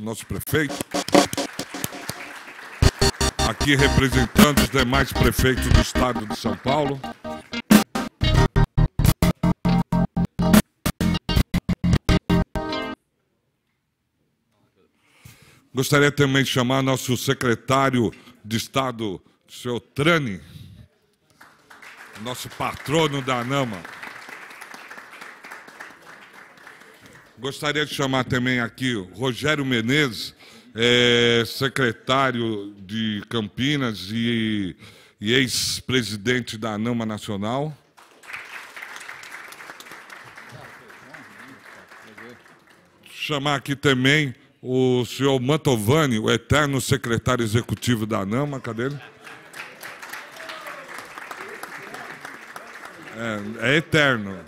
nosso prefeito, aqui representando os demais prefeitos do estado de São Paulo. Gostaria também de chamar nosso secretário de Estado, o senhor Trani, nosso patrono da ANAMA. Gostaria de chamar também aqui Rogério Menezes, é, secretário de Campinas e, e ex-presidente da ANAMA Nacional. Chamar aqui também o senhor Mantovani, o eterno secretário executivo da ANAMA, cadê ele? É, é eterno.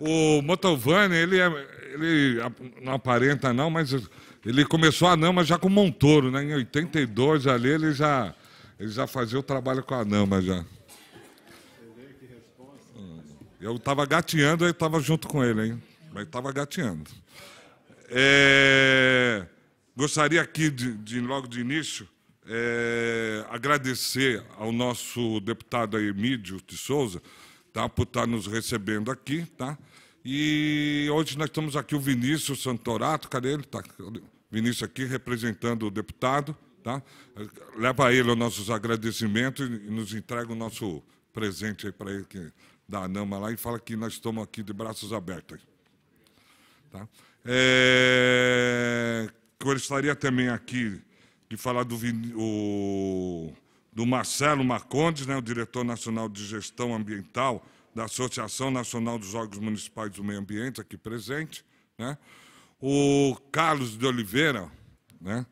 O Motovani, ele, é, ele não aparenta não, mas ele começou a Nama já com Montoro, né? Em 82 ali ele já, ele já fazia o trabalho com a Nama já. Hum. Eu estava gateando, aí estava junto com ele, hein? Mas estava gateando. É... Gostaria aqui, de, de, logo de início, é... agradecer ao nosso deputado Emílio de Souza, tá? por estar tá nos recebendo aqui, tá? E hoje nós estamos aqui o Vinícius Santorato, cadê ele? Tá, Vinícius aqui representando o deputado, tá? Leva a ele os nossos agradecimentos e nos entrega o nosso presente aí para ele que, da ANAMA lá e fala que nós estamos aqui de braços abertos. Tá? É, gostaria também aqui de falar do, o, do Marcelo Macondes, né, o diretor nacional de gestão ambiental, da Associação Nacional dos Órgãos Municipais do Meio Ambiente, aqui presente, né? o Carlos de Oliveira, né?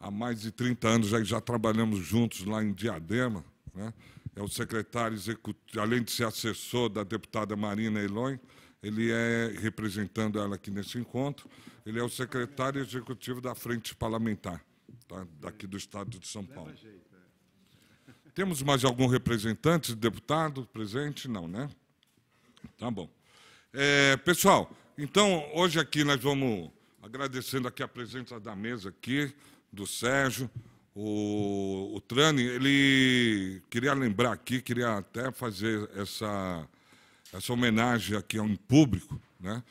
há mais de 30 anos já, já trabalhamos juntos lá em Diadema, né? é o secretário executivo, além de ser assessor da deputada Marina Eloy, ele é, representando ela aqui nesse encontro, ele é o secretário executivo da Frente Parlamentar, tá? daqui do Estado de São Paulo. É. Temos mais algum representante, deputado presente? Não, né? Tá bom. É, pessoal, então hoje aqui nós vamos agradecendo aqui a presença da mesa aqui, do Sérgio, o, o Trani, ele queria lembrar aqui, queria até fazer essa, essa homenagem aqui em público, né?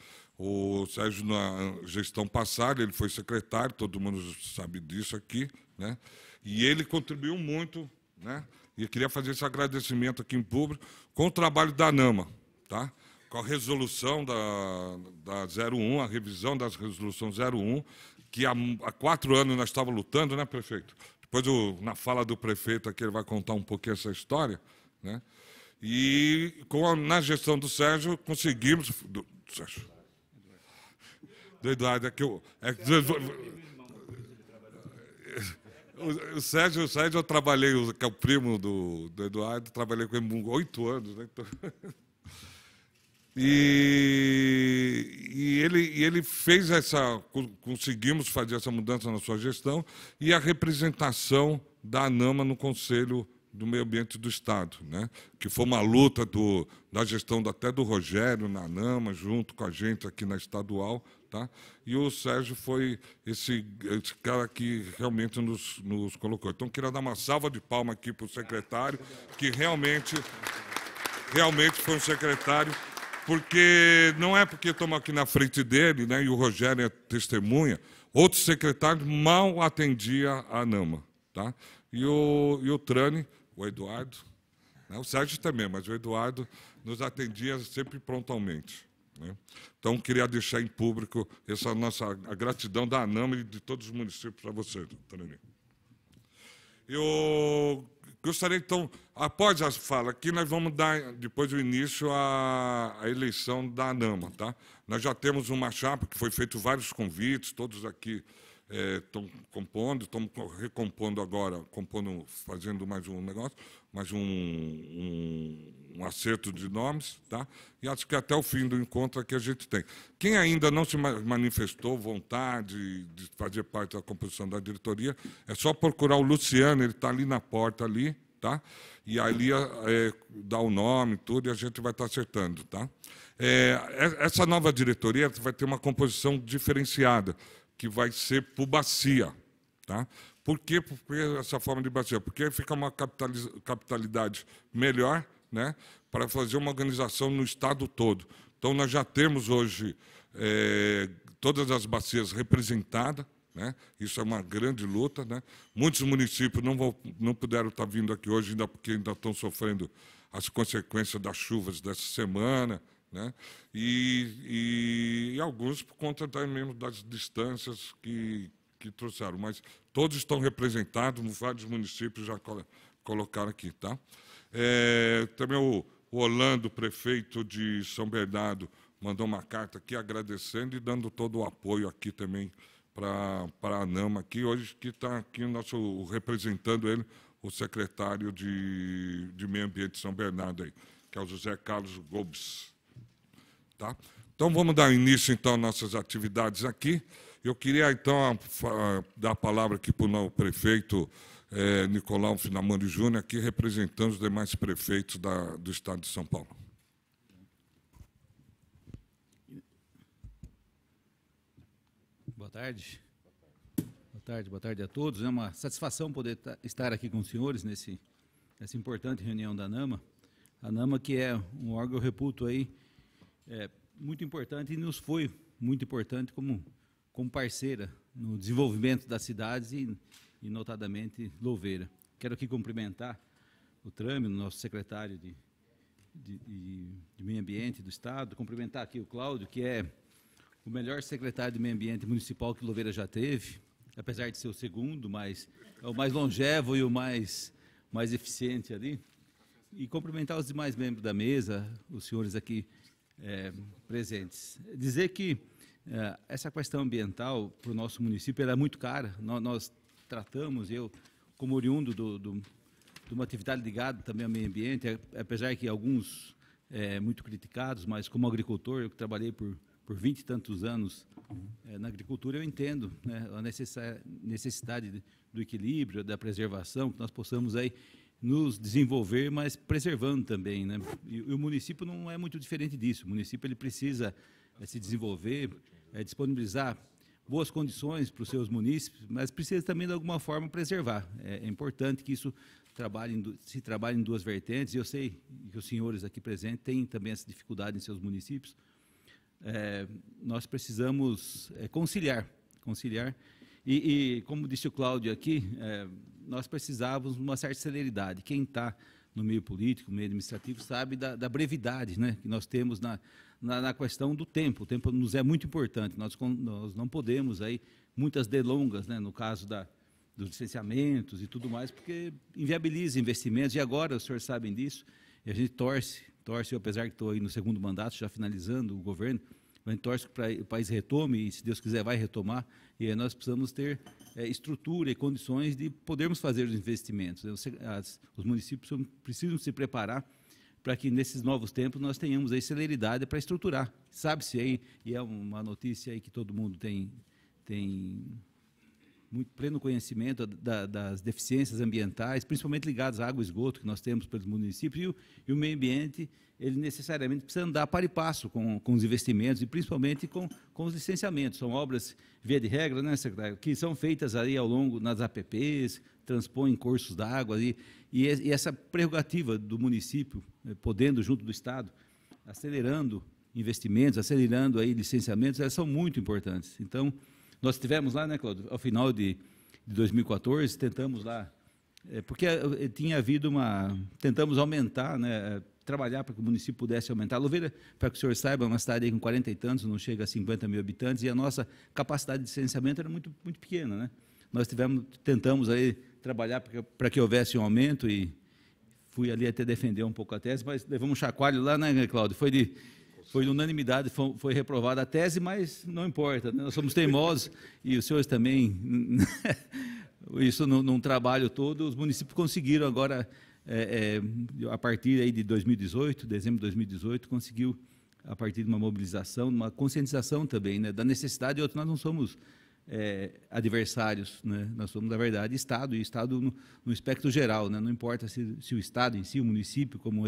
O Sérgio, na gestão passada, ele foi secretário, todo mundo sabe disso aqui, né? E ele contribuiu muito, né? E queria fazer esse agradecimento aqui em público com o trabalho da NAMA, tá? com a resolução da, da 01, a revisão da resolução 01, que há, há quatro anos nós estávamos lutando, né, prefeito? Depois, o, na fala do prefeito aqui, ele vai contar um pouquinho essa história, né? E com a, na gestão do Sérgio, conseguimos. Do, do Sérgio. Do Eduardo, é que eu. É, o, o, Sérgio, o Sérgio, eu trabalhei, que é o primo do, do Eduardo, trabalhei com ele oito anos, né? Então... E, e, ele, e ele fez essa, conseguimos fazer essa mudança na sua gestão e a representação da ANAMA no Conselho do Meio Ambiente do Estado, né? que foi uma luta do, da gestão até do Rogério na ANAMA, junto com a gente aqui na estadual. Tá? E o Sérgio foi esse, esse cara que realmente nos, nos colocou. Então, queria dar uma salva de palma aqui para o secretário, que realmente, realmente foi um secretário porque não é porque estamos aqui na frente dele, né, e o Rogério é testemunha, outro secretário mal atendia a NAMA. Tá? E, o, e o Trani, o Eduardo, né, o Sérgio também, mas o Eduardo nos atendia sempre prontamente. Né? Então, queria deixar em público essa nossa a gratidão da ANAMA e de todos os municípios para você, Trani. Eu Gostaria, então, após a fala aqui, nós vamos dar, depois do início, à, eleição da ANAMA. Tá? Nós já temos uma chapa que foi feito vários convites, todos aqui estão eh, é, compondo, estão recompondo agora, compondo, fazendo mais um negócio mais um, um, um, acerto de nomes, tá? e acho que até o fim do encontro é que a gente tem. Quem ainda não se manifestou vontade de fazer parte da composição da diretoria, é só procurar o Luciano, ele está ali na porta ali, tá? E ali é, é, dá o nome, tudo, e a gente vai estar tá acertando, tá? É, é, essa nova diretoria vai ter uma composição diferenciada, que vai ser por bacia, tá? Por que essa forma de bacia? Porque fica uma capitalidade melhor né, para fazer uma organização no estado todo. Então, nós já temos hoje é, todas as bacias representadas, né? Isso é uma grande luta. Né? Muitos municípios não, vão, não puderam estar vindo aqui hoje, ainda porque ainda estão sofrendo as consequências das chuvas dessa semana. Né? E, e, e alguns por conta também das distâncias que, que trouxeram, mas todos estão representados, vários municípios já colocaram aqui, tá? É, também o, o Orlando, prefeito de São Bernardo, mandou uma carta aqui agradecendo e dando todo o apoio aqui também para a ANAMA aqui. Hoje que está aqui nosso, representando ele, o secretário de, de Meio Ambiente de São Bernardo aí, que é o José Carlos Gobes. Tá? Então vamos dar início então às nossas atividades aqui. Eu queria, então, dar a palavra aqui para o prefeito é, Nicolau Finamani Júnior, aqui representando os demais prefeitos da, do Estado de São Paulo. Boa tarde. Boa tarde, boa tarde a todos. É uma satisfação poder estar aqui com os senhores nesse, nessa importante reunião da NAMA. A NAMA, que é um órgão, eu reputo aí, é, muito importante e nos foi muito importante como como parceira no desenvolvimento das cidades e, e notadamente, Louveira. Quero aqui cumprimentar o Trame, nosso secretário de, de, de, de, Meio Ambiente do Estado, cumprimentar aqui o Cláudio, que é o melhor secretário de Meio Ambiente Municipal que Louveira já teve, apesar de ser o segundo, mas é o mais longevo e o mais, mais eficiente ali. E cumprimentar os demais membros da mesa, os senhores aqui é, presentes. Dizer que é, essa questão ambiental para o nosso município é muito cara. Nós, nós, tratamos, eu, como oriundo do, do, de uma atividade ligada também ao meio ambiente, é, apesar que alguns é, muito criticados, mas como agricultor, eu que trabalhei por, por 20 e tantos anos é, na agricultura, eu entendo né, a necessidade do equilíbrio, da preservação, que nós possamos aí nos desenvolver, mas preservando também. Né? E, e o município não é muito diferente disso. O município ele precisa é se desenvolver, é disponibilizar boas condições para os seus munícipes, mas precisa também de alguma forma preservar. É, é importante que isso trabalhe, se trabalhe em duas vertentes, e eu sei que os senhores aqui presentes têm também essa dificuldade em seus municípios. É, nós precisamos é, conciliar, conciliar, e, e, como disse o Cláudio aqui, é, nós precisávamos de uma certa celeridade. Quem está no meio político, no meio administrativo, sabe da, da brevidade né, que nós temos na, na, na, questão do tempo. O tempo nos é muito importante. Nós, nós não podemos aí muitas delongas, né, no caso da, dos licenciamentos e tudo mais, porque inviabiliza investimentos. E agora, os senhores sabem disso, e a gente torce, torce, eu, apesar que estou aí no segundo mandato, já finalizando o governo, vai gente torce que o país retome, e se Deus quiser, vai retomar, e nós precisamos ter é, estrutura e condições de podermos fazer os investimentos. As, os municípios precisam se preparar para que nesses novos tempos nós tenhamos aí celeridade para estruturar. Sabe-se aí, e é uma notícia aí que todo mundo tem, tem muito pleno conhecimento da, das deficiências ambientais, principalmente ligadas à água e esgoto que nós temos pelos municípios, e o, e o meio ambiente, ele necessariamente precisa andar para e passo com, com os investimentos e principalmente com, com os licenciamentos. São obras, via de regra, né, secretário, que são feitas aí ao longo nas APPs, transpõem cursos d'água, e, e, e essa prerrogativa do município, né, podendo, junto do Estado, acelerando investimentos, acelerando aí licenciamentos, elas são muito importantes. Então, nós tivemos lá, né, Claudio, ao final de, de 2014, tentamos lá, é, porque eh, eh, tinha havido uma. Tentamos aumentar, né, eh, trabalhar para que o município pudesse aumentar. Louveira, para que o senhor saiba, é uma cidade com 40 e tantos, não chega a 50 mil habitantes, e a nossa capacidade de licenciamento era muito, muito pequena. Né? Nós tivemos, tentamos aí trabalhar para que, que houvesse um aumento e fui ali até defender um pouco a tese, mas levamos um chacoalho lá, né, Cláudio? Foi de foi unanimidade, foi, foi reprovada a tese, mas não importa, né? nós somos teimosos e os senhores também. Isso num, num, trabalho todo, os municípios conseguiram agora, é, é, a partir aí de 2018, dezembro de 2018, conseguiu, a partir de uma mobilização, uma conscientização também né, da necessidade, e outro, nós não somos é, adversários. Né? Nós somos, na verdade, Estado, e Estado no, no espectro geral. Né? Não importa se, se, o Estado em si, o município, como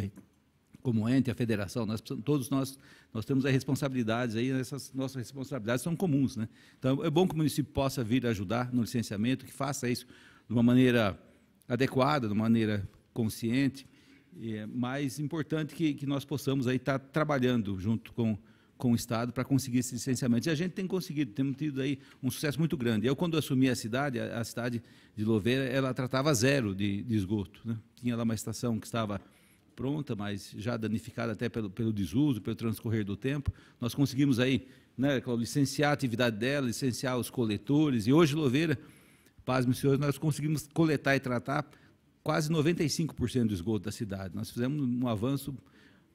como ente, a federação, nós todos nós, nós temos as responsabilidades aí, essas nossas responsabilidades são comuns, né? Então é bom que o município possa vir ajudar no licenciamento, que faça isso de uma maneira adequada, de uma maneira consciente, e é mais importante que, que nós possamos aí estar trabalhando junto com com o Estado para conseguir esse licenciamento. E a gente tem conseguido, temos tido aí um sucesso muito grande. Eu, quando assumi a cidade, a, a cidade de Louveira, ela tratava zero de, de esgoto. Né? Tinha lá uma estação que estava pronta, mas já danificada até pelo, pelo desuso, pelo transcorrer do tempo. Nós conseguimos aí, né, licenciar a atividade dela, licenciar os coletores, e hoje, Louveira, paz meus senhores, nós conseguimos coletar e tratar quase 95% do esgoto da cidade. Nós fizemos um avanço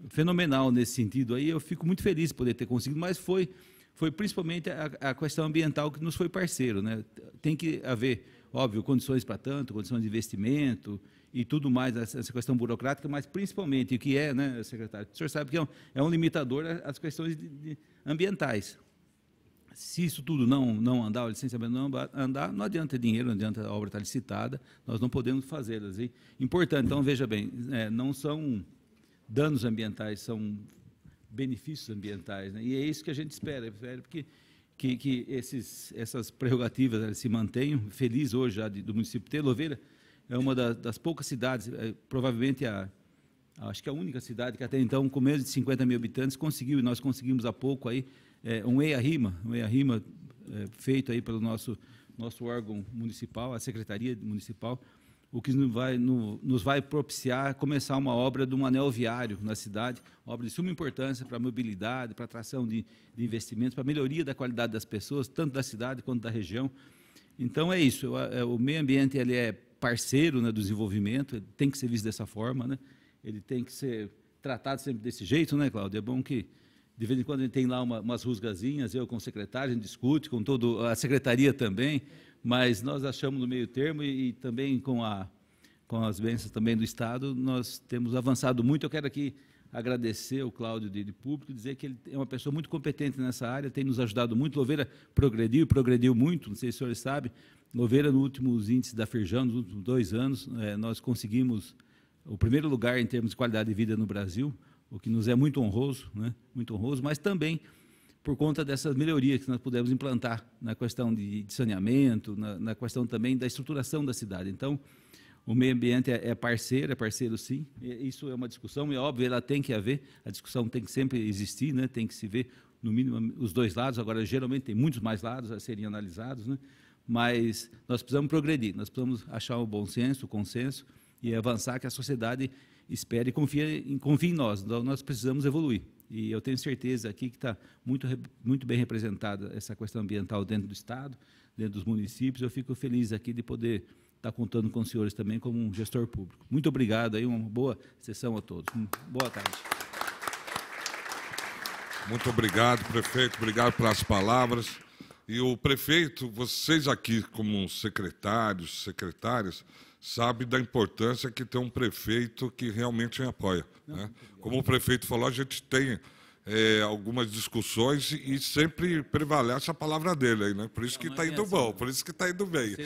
fenomenal nesse sentido aí, eu fico muito feliz de poder ter conseguido, mas foi, foi principalmente a, a questão ambiental que nos foi parceiro, né? Tem que haver, óbvio, condições para tanto, condições de investimento, e tudo mais, essa questão burocrática, mas principalmente o que é, né, secretário? O senhor sabe que é um, é um limitador às questões de, de ambientais. Se isso tudo não, não andar, o licenciamento não andar, não adianta dinheiro, não adianta a obra estar tá licitada, nós não podemos fazê-las. Importante, então veja bem, é, não são danos ambientais, são benefícios ambientais. Né? E é isso que a gente espera, porque que, que esses, essas prerrogativas se mantenham. Feliz hoje já de, do município de Teloveira, é uma das, das poucas cidades, é, provavelmente a, acho que é a única cidade que até então, com menos de 50 mil habitantes, conseguiu, e nós conseguimos há pouco aí, é, um EIA-RIMA, um EIA-RIMA é, feito aí pelo nosso, nosso órgão municipal, a Secretaria Municipal, o que nos vai, no, nos vai propiciar começar uma obra de um anel viário na cidade, obra de suma importância para a mobilidade, para a atração de, de investimentos, para a melhoria da qualidade das pessoas, tanto da cidade quanto da região. Então, é isso, é, o meio ambiente ele é parceiro né, do desenvolvimento, ele tem que ser visto dessa forma, né? ele tem que ser tratado sempre desse jeito, né, Cláudio? É bom que, de vez em quando, a gente tem lá uma, umas rusgazinhas, eu com o secretário, a gente discute, com todo, a secretaria também, mas nós achamos no meio termo e, e também com, a, com as bênçãos também do Estado, nós temos avançado muito. Eu quero aqui agradecer o Cláudio de, de público, dizer que ele é uma pessoa muito competente nessa área, tem nos ajudado muito. Loveira progrediu, e progrediu muito, não sei se o senhor sabem. Loveira, nos últimos índices da Firjan, nos últimos dois anos, é, nós conseguimos o primeiro lugar em termos de qualidade de vida no Brasil, o que nos é muito honroso, né? muito honroso, mas também por conta dessas melhorias que nós pudemos implantar na questão de, de saneamento, na, na questão também da estruturação da cidade. Então, o meio ambiente é, é parceiro, é parceiro sim. Isso é uma discussão, é óbvio, ela tem que haver, a discussão tem que sempre existir, né? tem que se ver, no mínimo, os dois lados. Agora, geralmente, tem muitos mais lados a serem analisados, né? mas nós precisamos progredir, nós precisamos achar o bom senso, o consenso e avançar que a sociedade espere e confie, confie em nós. Então, nós precisamos evoluir. E eu tenho certeza aqui que está muito, muito bem representada essa questão ambiental dentro do Estado, dentro dos municípios. Eu fico feliz aqui de poder está contando com os senhores também como um gestor público. Muito obrigado aí, uma boa sessão a todos. Hum, boa tarde. Muito obrigado, prefeito. Obrigado pelas palavras. E o prefeito, vocês aqui como secretários, secretárias, sabem da importância que tem um prefeito que realmente apoia. Né? Como o prefeito falou, a gente tem é, algumas discussões e sempre prevalece a palavra dele aí, né? Por isso que está é indo bom, por isso que está indo bem.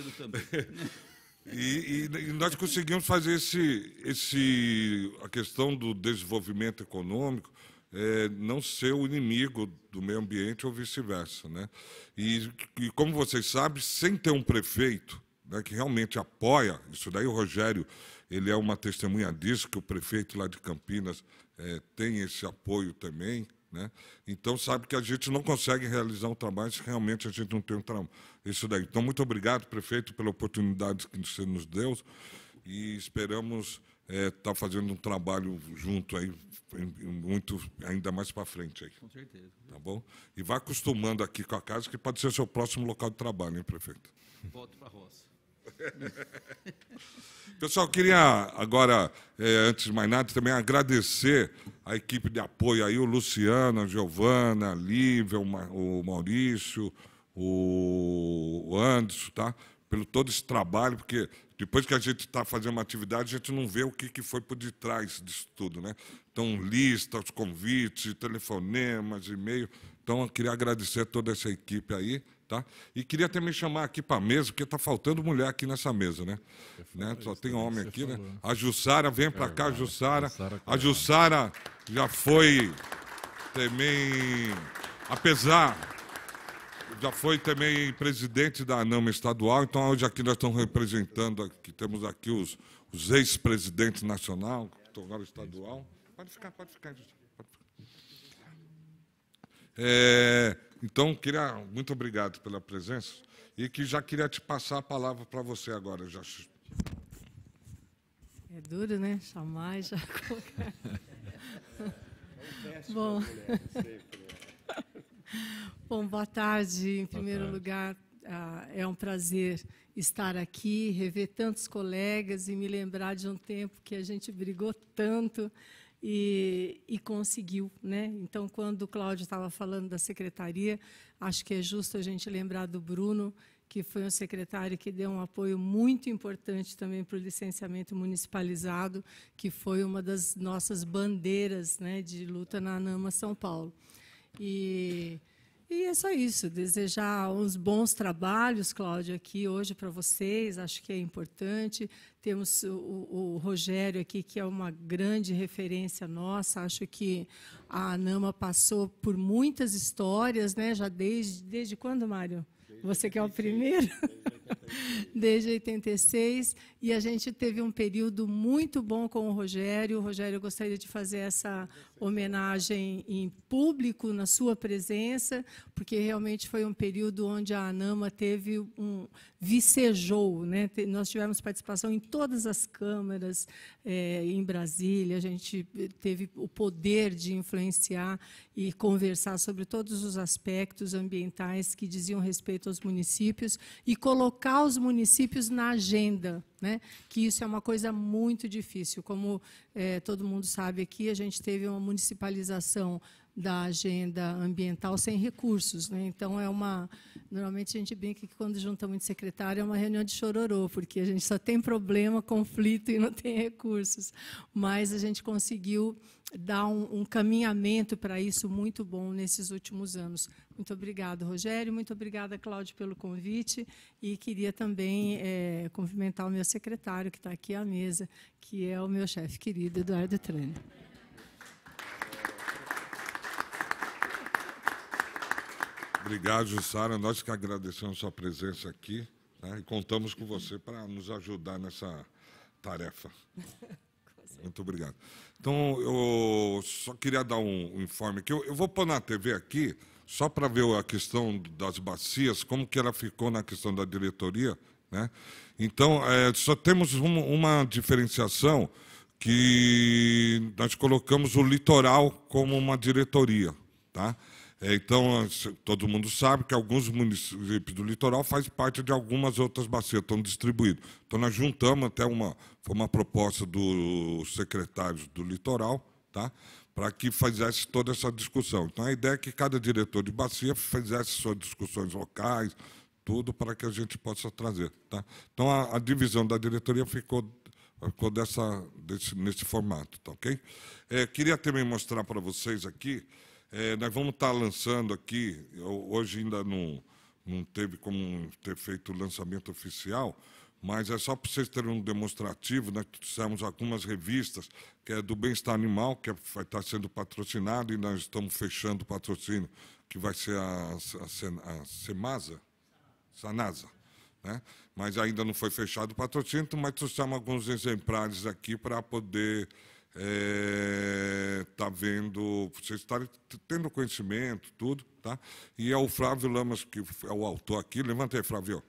E, e, e, nós conseguimos fazer esse, esse, a questão do desenvolvimento econômico é, não ser o inimigo do meio ambiente ou vice-versa. Né? E, e, como vocês sabem, sem ter um prefeito né, que realmente apoia, isso daí o Rogério ele é uma testemunha disso, que o prefeito lá de Campinas é, tem esse apoio também, né? Então, sabe que a gente não consegue realizar um trabalho se realmente a gente não tem um trabalho. Isso daí. Então, muito obrigado, prefeito, pela oportunidade que você nos deu e esperamos estar eh, é, tá fazendo um trabalho junto aí, muito, ainda mais para frente. Aí. Com certeza. Tá bom? E vá acostumando aqui com a casa, que pode ser seu próximo local de trabalho, hein, prefeito? Volto para a roça. Pessoal, queria agora, é, antes de mais nada, também agradecer a equipe de apoio aí, o Luciano, a Giovana, a Lívia, o Maurício, o Anderson, tá? Pelo todo esse trabalho, porque depois que a gente está fazendo uma atividade, a gente não vê o que, que foi por detrás disso tudo, né? Então, lista, os convites, telefonemas, e-mail. Então, eu queria agradecer a toda essa equipe aí Tá? E queria também chamar aqui para a mesa, porque está faltando mulher aqui nessa mesa, né? né? Só tem homem aqui, né? A Jussara, vem para é cá, a Jussara. A Jussara já foi também, apesar, já foi também presidente da ANAMA estadual, então hoje aqui nós estamos representando, aqui, temos aqui os, os ex-presidentes nacional, que tornaram estadual. Pode ficar, pode ficar, Jussara. É, então, queria muito obrigado pela presença e que já queria te passar a palavra para você agora, já. É duro, né? Chamar e já colocar. Bom. Bom, boa tarde. Em primeiro tarde. lugar, ah, é um prazer estar aqui, rever tantos colegas e me lembrar de um tempo que a gente brigou tanto e, e conseguiu. Né? Então, quando o Cláudio estava falando da secretaria, acho que é justo a gente lembrar do Bruno, que foi um secretário que deu um apoio muito importante também para o licenciamento municipalizado, que foi uma das nossas bandeiras né, de luta na ANAMA São Paulo. E, e é só isso, desejar uns bons trabalhos, Cláudio, aqui hoje para vocês, acho que é importante. Temos o, o, Rogério aqui, que é uma grande referência nossa. Acho que a Anama passou por muitas histórias, né? Já desde, desde quando, Mário? Desde Você que é o primeiro? Desde desde 86. E a gente teve um período muito bom com o Rogério. O Rogério, eu gostaria de fazer essa homenagem em público, na sua presença, porque realmente foi um período onde a ANAMA teve um. vicejou. Né? Nós tivemos participação em todas as câmaras é, em Brasília, a gente teve o poder de influenciar e conversar sobre todos os aspectos ambientais que diziam respeito aos municípios e colocar colocar os municípios na agenda, né? que isso é uma coisa muito difícil. Como é, todo mundo sabe aqui, a gente teve uma municipalização da agenda ambiental sem recursos. Né? Então, é uma. Normalmente a gente brinca que quando junta muito secretário é uma reunião de chororô, porque a gente só tem problema, conflito e não tem recursos. Mas a gente conseguiu dar um, um caminhamento para isso muito bom nesses últimos anos. Muito obrigado, Rogério. Muito obrigada, Cláudio, pelo convite. E queria também é, cumprimentar o meu secretário, que está aqui à mesa, que é o meu chefe querido, Eduardo Trani. Obrigado, Jussara. Nós que agradecemos sua presença aqui né, e contamos com você para nos ajudar nessa tarefa. Muito obrigado. Então, eu só queria dar um, informe que eu, eu, vou pôr na TV aqui, só para ver a questão das bacias, como que ela ficou na questão da diretoria. Né? Então, é, só temos um, uma diferenciação que nós colocamos o litoral como uma diretoria. Tá? É, então, todo mundo sabe que alguns municípios do litoral fazem parte de algumas outras bacias, estão distribuídos. Então, nós juntamos até uma, foi uma proposta dos secretários do litoral, tá? para que fizesse toda essa discussão. Então, a ideia é que cada diretor de bacia fizesse suas discussões locais, tudo, para que a gente possa trazer. Tá? Então, a, a divisão da diretoria ficou ficou dessa, desse, nesse formato, tá ok? É, queria também mostrar para vocês aqui é, nós vamos estar tá lançando aqui, hoje ainda não, não teve como ter feito o lançamento oficial, mas é só para vocês terem um demonstrativo, nós né? fizemos algumas revistas, que é do Bem-Estar Animal, que é, vai estar tá sendo patrocinado, e nós estamos fechando o patrocínio, que vai ser a, a, a Semasa, Sanasa. Né? Mas ainda não foi fechado o patrocínio, mas trouxemos alguns exemplares aqui para poder está é, tá vendo, vocês estarem tendo conhecimento, tudo, tá? E é o Flávio Lamas, que é o autor aqui. Levanta aí, Flávio.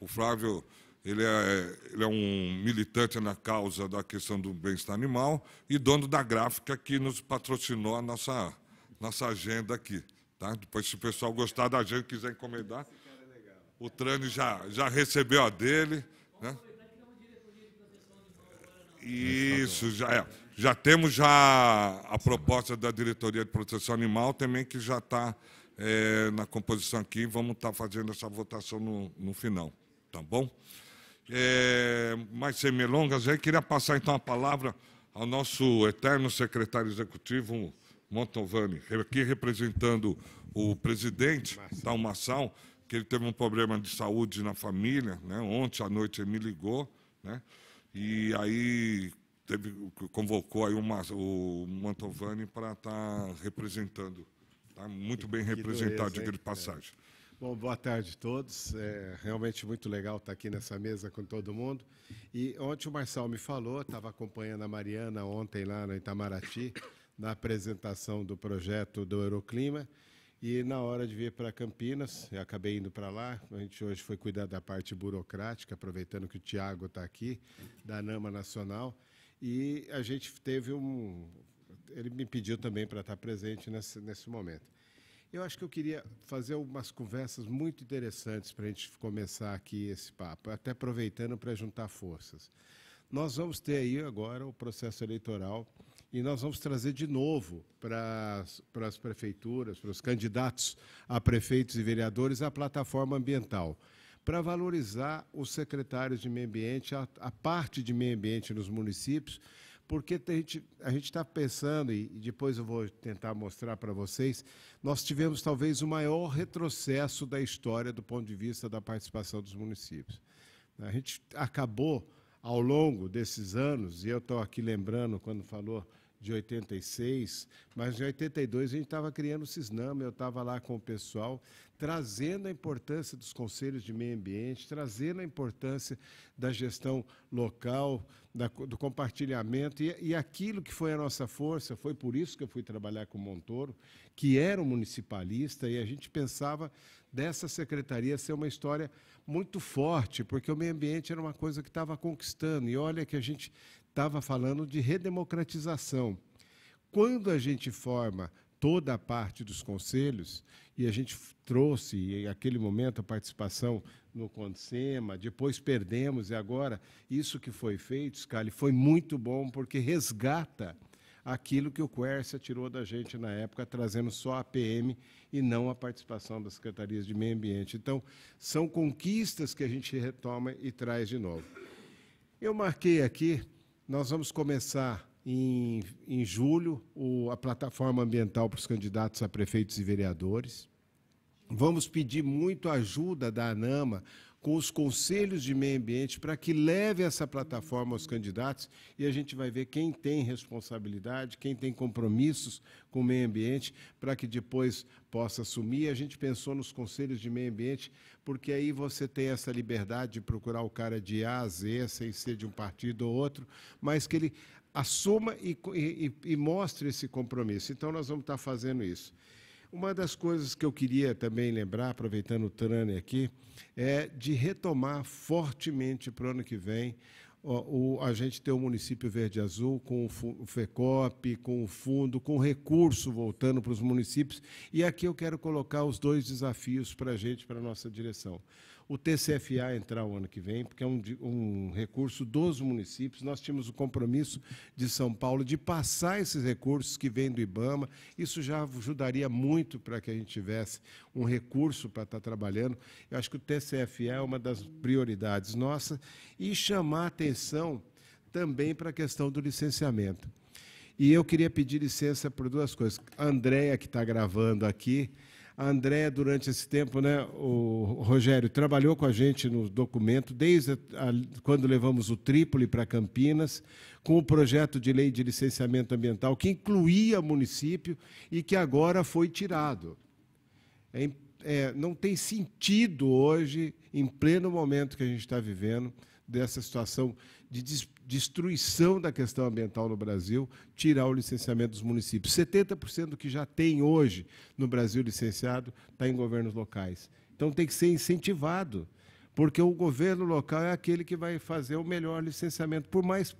O Flávio, ele é, ele é um militante na causa da questão do bem-estar animal e dono da gráfica que nos patrocinou a nossa, nossa agenda aqui, tá? Depois, se o pessoal gostar da gente, quiser encomendar, o Trani já, já recebeu a dele, né? Isso, já é. Já temos já a proposta da diretoria de proteção animal também que já está é, na composição aqui. Vamos estar tá fazendo essa votação no, no final, tá bom? É, mas sem melongas, aí queria passar então a palavra ao nosso eterno secretário executivo Montovani, aqui representando o presidente da Massal, que ele teve um problema de saúde na família, né? Ontem à noite ele me ligou, né? E aí teve, convocou aí uma, o Mantovani para estar tá representando. Está muito bem representado, diga de passagem. É. Bom, boa tarde a todos. É realmente muito legal estar tá aqui nessa mesa com todo mundo. E ontem o Marçal me falou, estava acompanhando a Mariana ontem lá no Itamaraty, na apresentação do projeto do Euroclima. E na hora de vir para Campinas, eu acabei indo para lá. A gente hoje foi cuidar da parte burocrática, aproveitando que o Tiago está aqui, da NAMA Nacional. E a gente teve um. Ele me pediu também para estar presente nesse, nesse momento. Eu acho que eu queria fazer umas conversas muito interessantes para a gente começar aqui esse papo, até aproveitando para juntar forças. Nós vamos ter aí agora o processo eleitoral e nós vamos trazer de novo para as prefeituras, para os candidatos a prefeitos e vereadores, a plataforma ambiental para valorizar os secretários de meio ambiente, a, a, parte de meio ambiente nos municípios, porque a gente a está pensando, e depois eu vou tentar mostrar para vocês, nós tivemos talvez o maior retrocesso da história do ponto de vista da participação dos municípios. A gente acabou, ao longo desses anos, e eu estou aqui lembrando quando falou de 86, mas em 82 a gente estava criando o Cisnama, eu estava lá com o pessoal, trazendo a importância dos conselhos de meio ambiente, trazendo a importância da gestão local, da, do compartilhamento, e, e aquilo que foi a nossa força, foi por isso que eu fui trabalhar com o Montoro, que era um municipalista, e a gente pensava dessa secretaria ser uma história muito forte, porque o meio ambiente era uma coisa que estava conquistando. E olha que a gente estava falando de redemocratização. Quando a gente forma toda a parte dos conselhos, e a gente trouxe, em aquele momento, a participação no Consema, depois perdemos, e agora isso que foi feito, Scali, foi muito bom, porque resgata aquilo que o Quercia tirou da gente na época, trazendo só a PM e não a participação das secretarias de meio ambiente. Então, são conquistas que a gente retoma e traz de novo. Eu marquei aqui nós vamos começar em, em julho o, a plataforma ambiental para os candidatos a prefeitos e vereadores. Vamos pedir muito ajuda da ANAMA com os conselhos de meio ambiente para que leve essa plataforma aos candidatos e a gente vai ver quem tem responsabilidade, quem tem compromissos com o meio ambiente, para que depois possa assumir. A gente pensou nos conselhos de meio ambiente, porque aí você tem essa liberdade de procurar o cara de A a Z, sem ser de um partido ou outro, mas que ele assuma e, e, e mostre esse compromisso. Então, nós vamos estar fazendo isso. Uma das coisas que eu queria também lembrar, aproveitando o Trane aqui, é de retomar fortemente para o ano que vem o, a gente ter o município verde azul com o FECOP, com o fundo, com recurso voltando para os municípios. E aqui eu quero colocar os dois desafios para a gente, para a nossa direção o TCFA entrar o ano que vem, porque é um, um recurso dos municípios. Nós tínhamos o compromisso de São Paulo de passar esses recursos que vêm do IBAMA. Isso já ajudaria muito para que a gente tivesse um recurso para estar trabalhando. Eu acho que o TCFA é uma das prioridades nossas e chamar atenção também para a questão do licenciamento. E eu queria pedir licença por duas coisas. A Andrea, que está gravando aqui, a André, durante esse tempo, né, o Rogério trabalhou com a gente no documento, desde a, a, quando levamos o Trípoli para Campinas, com o projeto de lei de licenciamento ambiental, que incluía município e que agora foi tirado. É, é, não tem sentido hoje, em pleno momento que a gente está vivendo, dessa situação de destruição da questão ambiental no Brasil tirar o licenciamento dos municípios. 70% do que já tem hoje no Brasil licenciado está em governos locais. Então tem que ser incentivado, porque o governo local é aquele que vai fazer o melhor licenciamento, por mais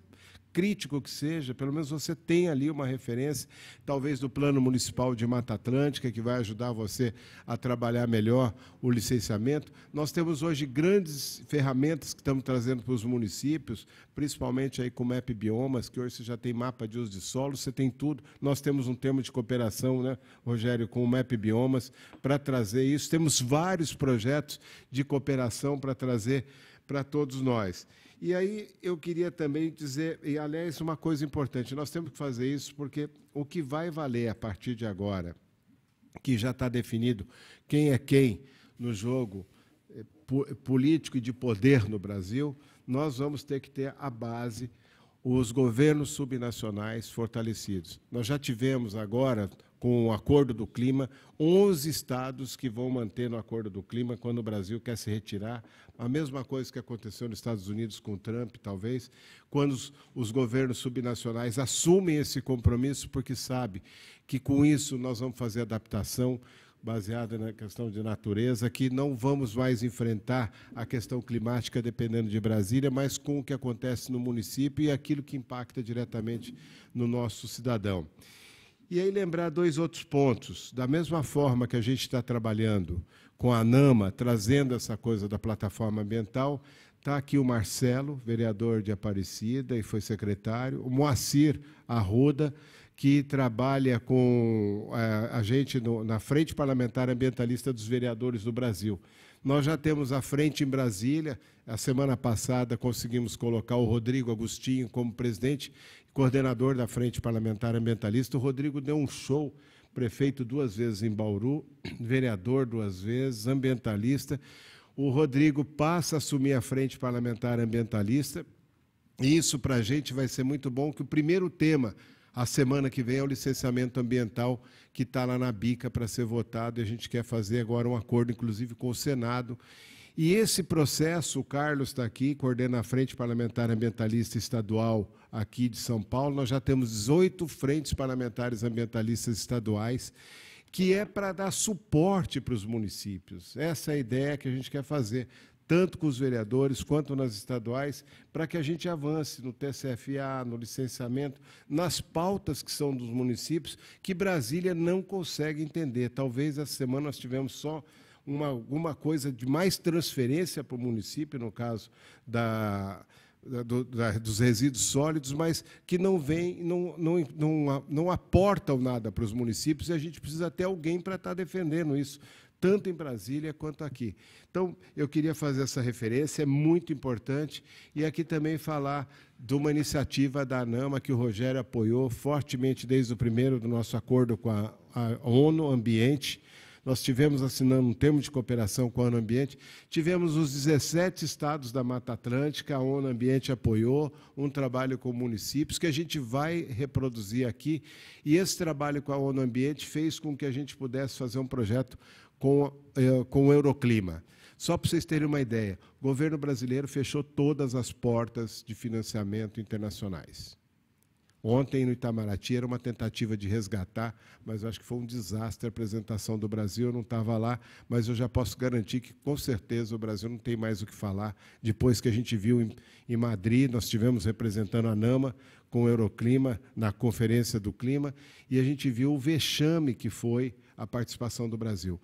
crítico que seja, pelo menos você tem ali uma referência, talvez do Plano Municipal de Mata Atlântica, que vai ajudar você a trabalhar melhor o licenciamento. Nós temos hoje grandes ferramentas que estamos trazendo para os municípios, principalmente aí com o Map Biomas, que hoje você já tem mapa de uso de solo, você tem tudo. Nós temos um termo de cooperação, né, Rogério, com o Map Biomas, para trazer isso. Temos vários projetos de cooperação para trazer para todos nós. E aí eu queria também dizer, e aliás, uma coisa importante: nós temos que fazer isso porque o que vai valer a partir de agora, que já está definido quem é quem no jogo eh, político e de poder no Brasil, nós vamos ter que ter a base os governos subnacionais fortalecidos. Nós já tivemos agora, com o Acordo do Clima, 11 estados que vão manter no Acordo do Clima quando o Brasil quer se retirar a mesma coisa que aconteceu nos Estados Unidos com Trump, talvez, quando os, os governos subnacionais assumem esse compromisso porque sabe que com isso nós vamos fazer adaptação baseada na questão de natureza, que não vamos mais enfrentar a questão climática dependendo de Brasília, mas com o que acontece no município e aquilo que impacta diretamente no nosso cidadão. E aí lembrar dois outros pontos. Da mesma forma que a gente está trabalhando com a ANAMA, trazendo essa coisa da plataforma ambiental. Está aqui o Marcelo, vereador de Aparecida e foi secretário, o Moacir Arruda, que trabalha com a, é, a gente no, na Frente Parlamentar Ambientalista dos Vereadores do Brasil. Nós já temos a frente em Brasília. A semana passada conseguimos colocar o Rodrigo Agostinho como presidente e coordenador da Frente Parlamentar Ambientalista. O Rodrigo deu um show prefeito duas vezes em Bauru, vereador duas vezes, ambientalista. O Rodrigo passa a assumir a frente parlamentar ambientalista. E isso para a gente vai ser muito bom, que o primeiro tema a semana que vem é o licenciamento ambiental que está lá na bica para ser votado e a gente quer fazer agora um acordo, inclusive, com o Senado e esse processo, o Carlos está aqui, coordena a Frente Parlamentar Ambientalista Estadual aqui de São Paulo. Nós já temos 18 frentes parlamentares ambientalistas estaduais, que é para dar suporte para os municípios. Essa é a ideia que a gente quer fazer, tanto com os vereadores quanto nas estaduais, para que a gente avance no TCFA, no licenciamento, nas pautas que são dos municípios, que Brasília não consegue entender. Talvez essa semana nós tivemos só uma, alguma coisa de mais transferência para o município, no caso da, da, do, da, dos resíduos sólidos, mas que não vem, não, não, não, não aportam nada para os municípios e a gente precisa ter alguém para estar defendendo isso tanto em Brasília quanto aqui. Então, eu queria fazer essa referência, é muito importante, e aqui também falar de uma iniciativa da ANAMA que o Rogério apoiou fortemente desde o primeiro do nosso acordo com a, a ONU Ambiente, nós tivemos assinando um termo de cooperação com a ONU Ambiente, tivemos os 17 estados da Mata Atlântica, a ONU Ambiente apoiou um trabalho com municípios que a gente vai reproduzir aqui, e esse trabalho com a ONU Ambiente fez com que a gente pudesse fazer um projeto com, eh, com o Euroclima. Só para vocês terem uma ideia, o governo brasileiro fechou todas as portas de financiamento internacionais. Ontem no Itamaraty era uma tentativa de resgatar, mas eu acho que foi um desastre a apresentação do Brasil. Eu não estava lá, mas eu já posso garantir que, com certeza, o Brasil não tem mais o que falar. Depois que a gente viu em, em Madrid, nós tivemos representando a NAMA com o Euroclima, na Conferência do Clima, e a gente viu o vexame que foi a participação do Brasil.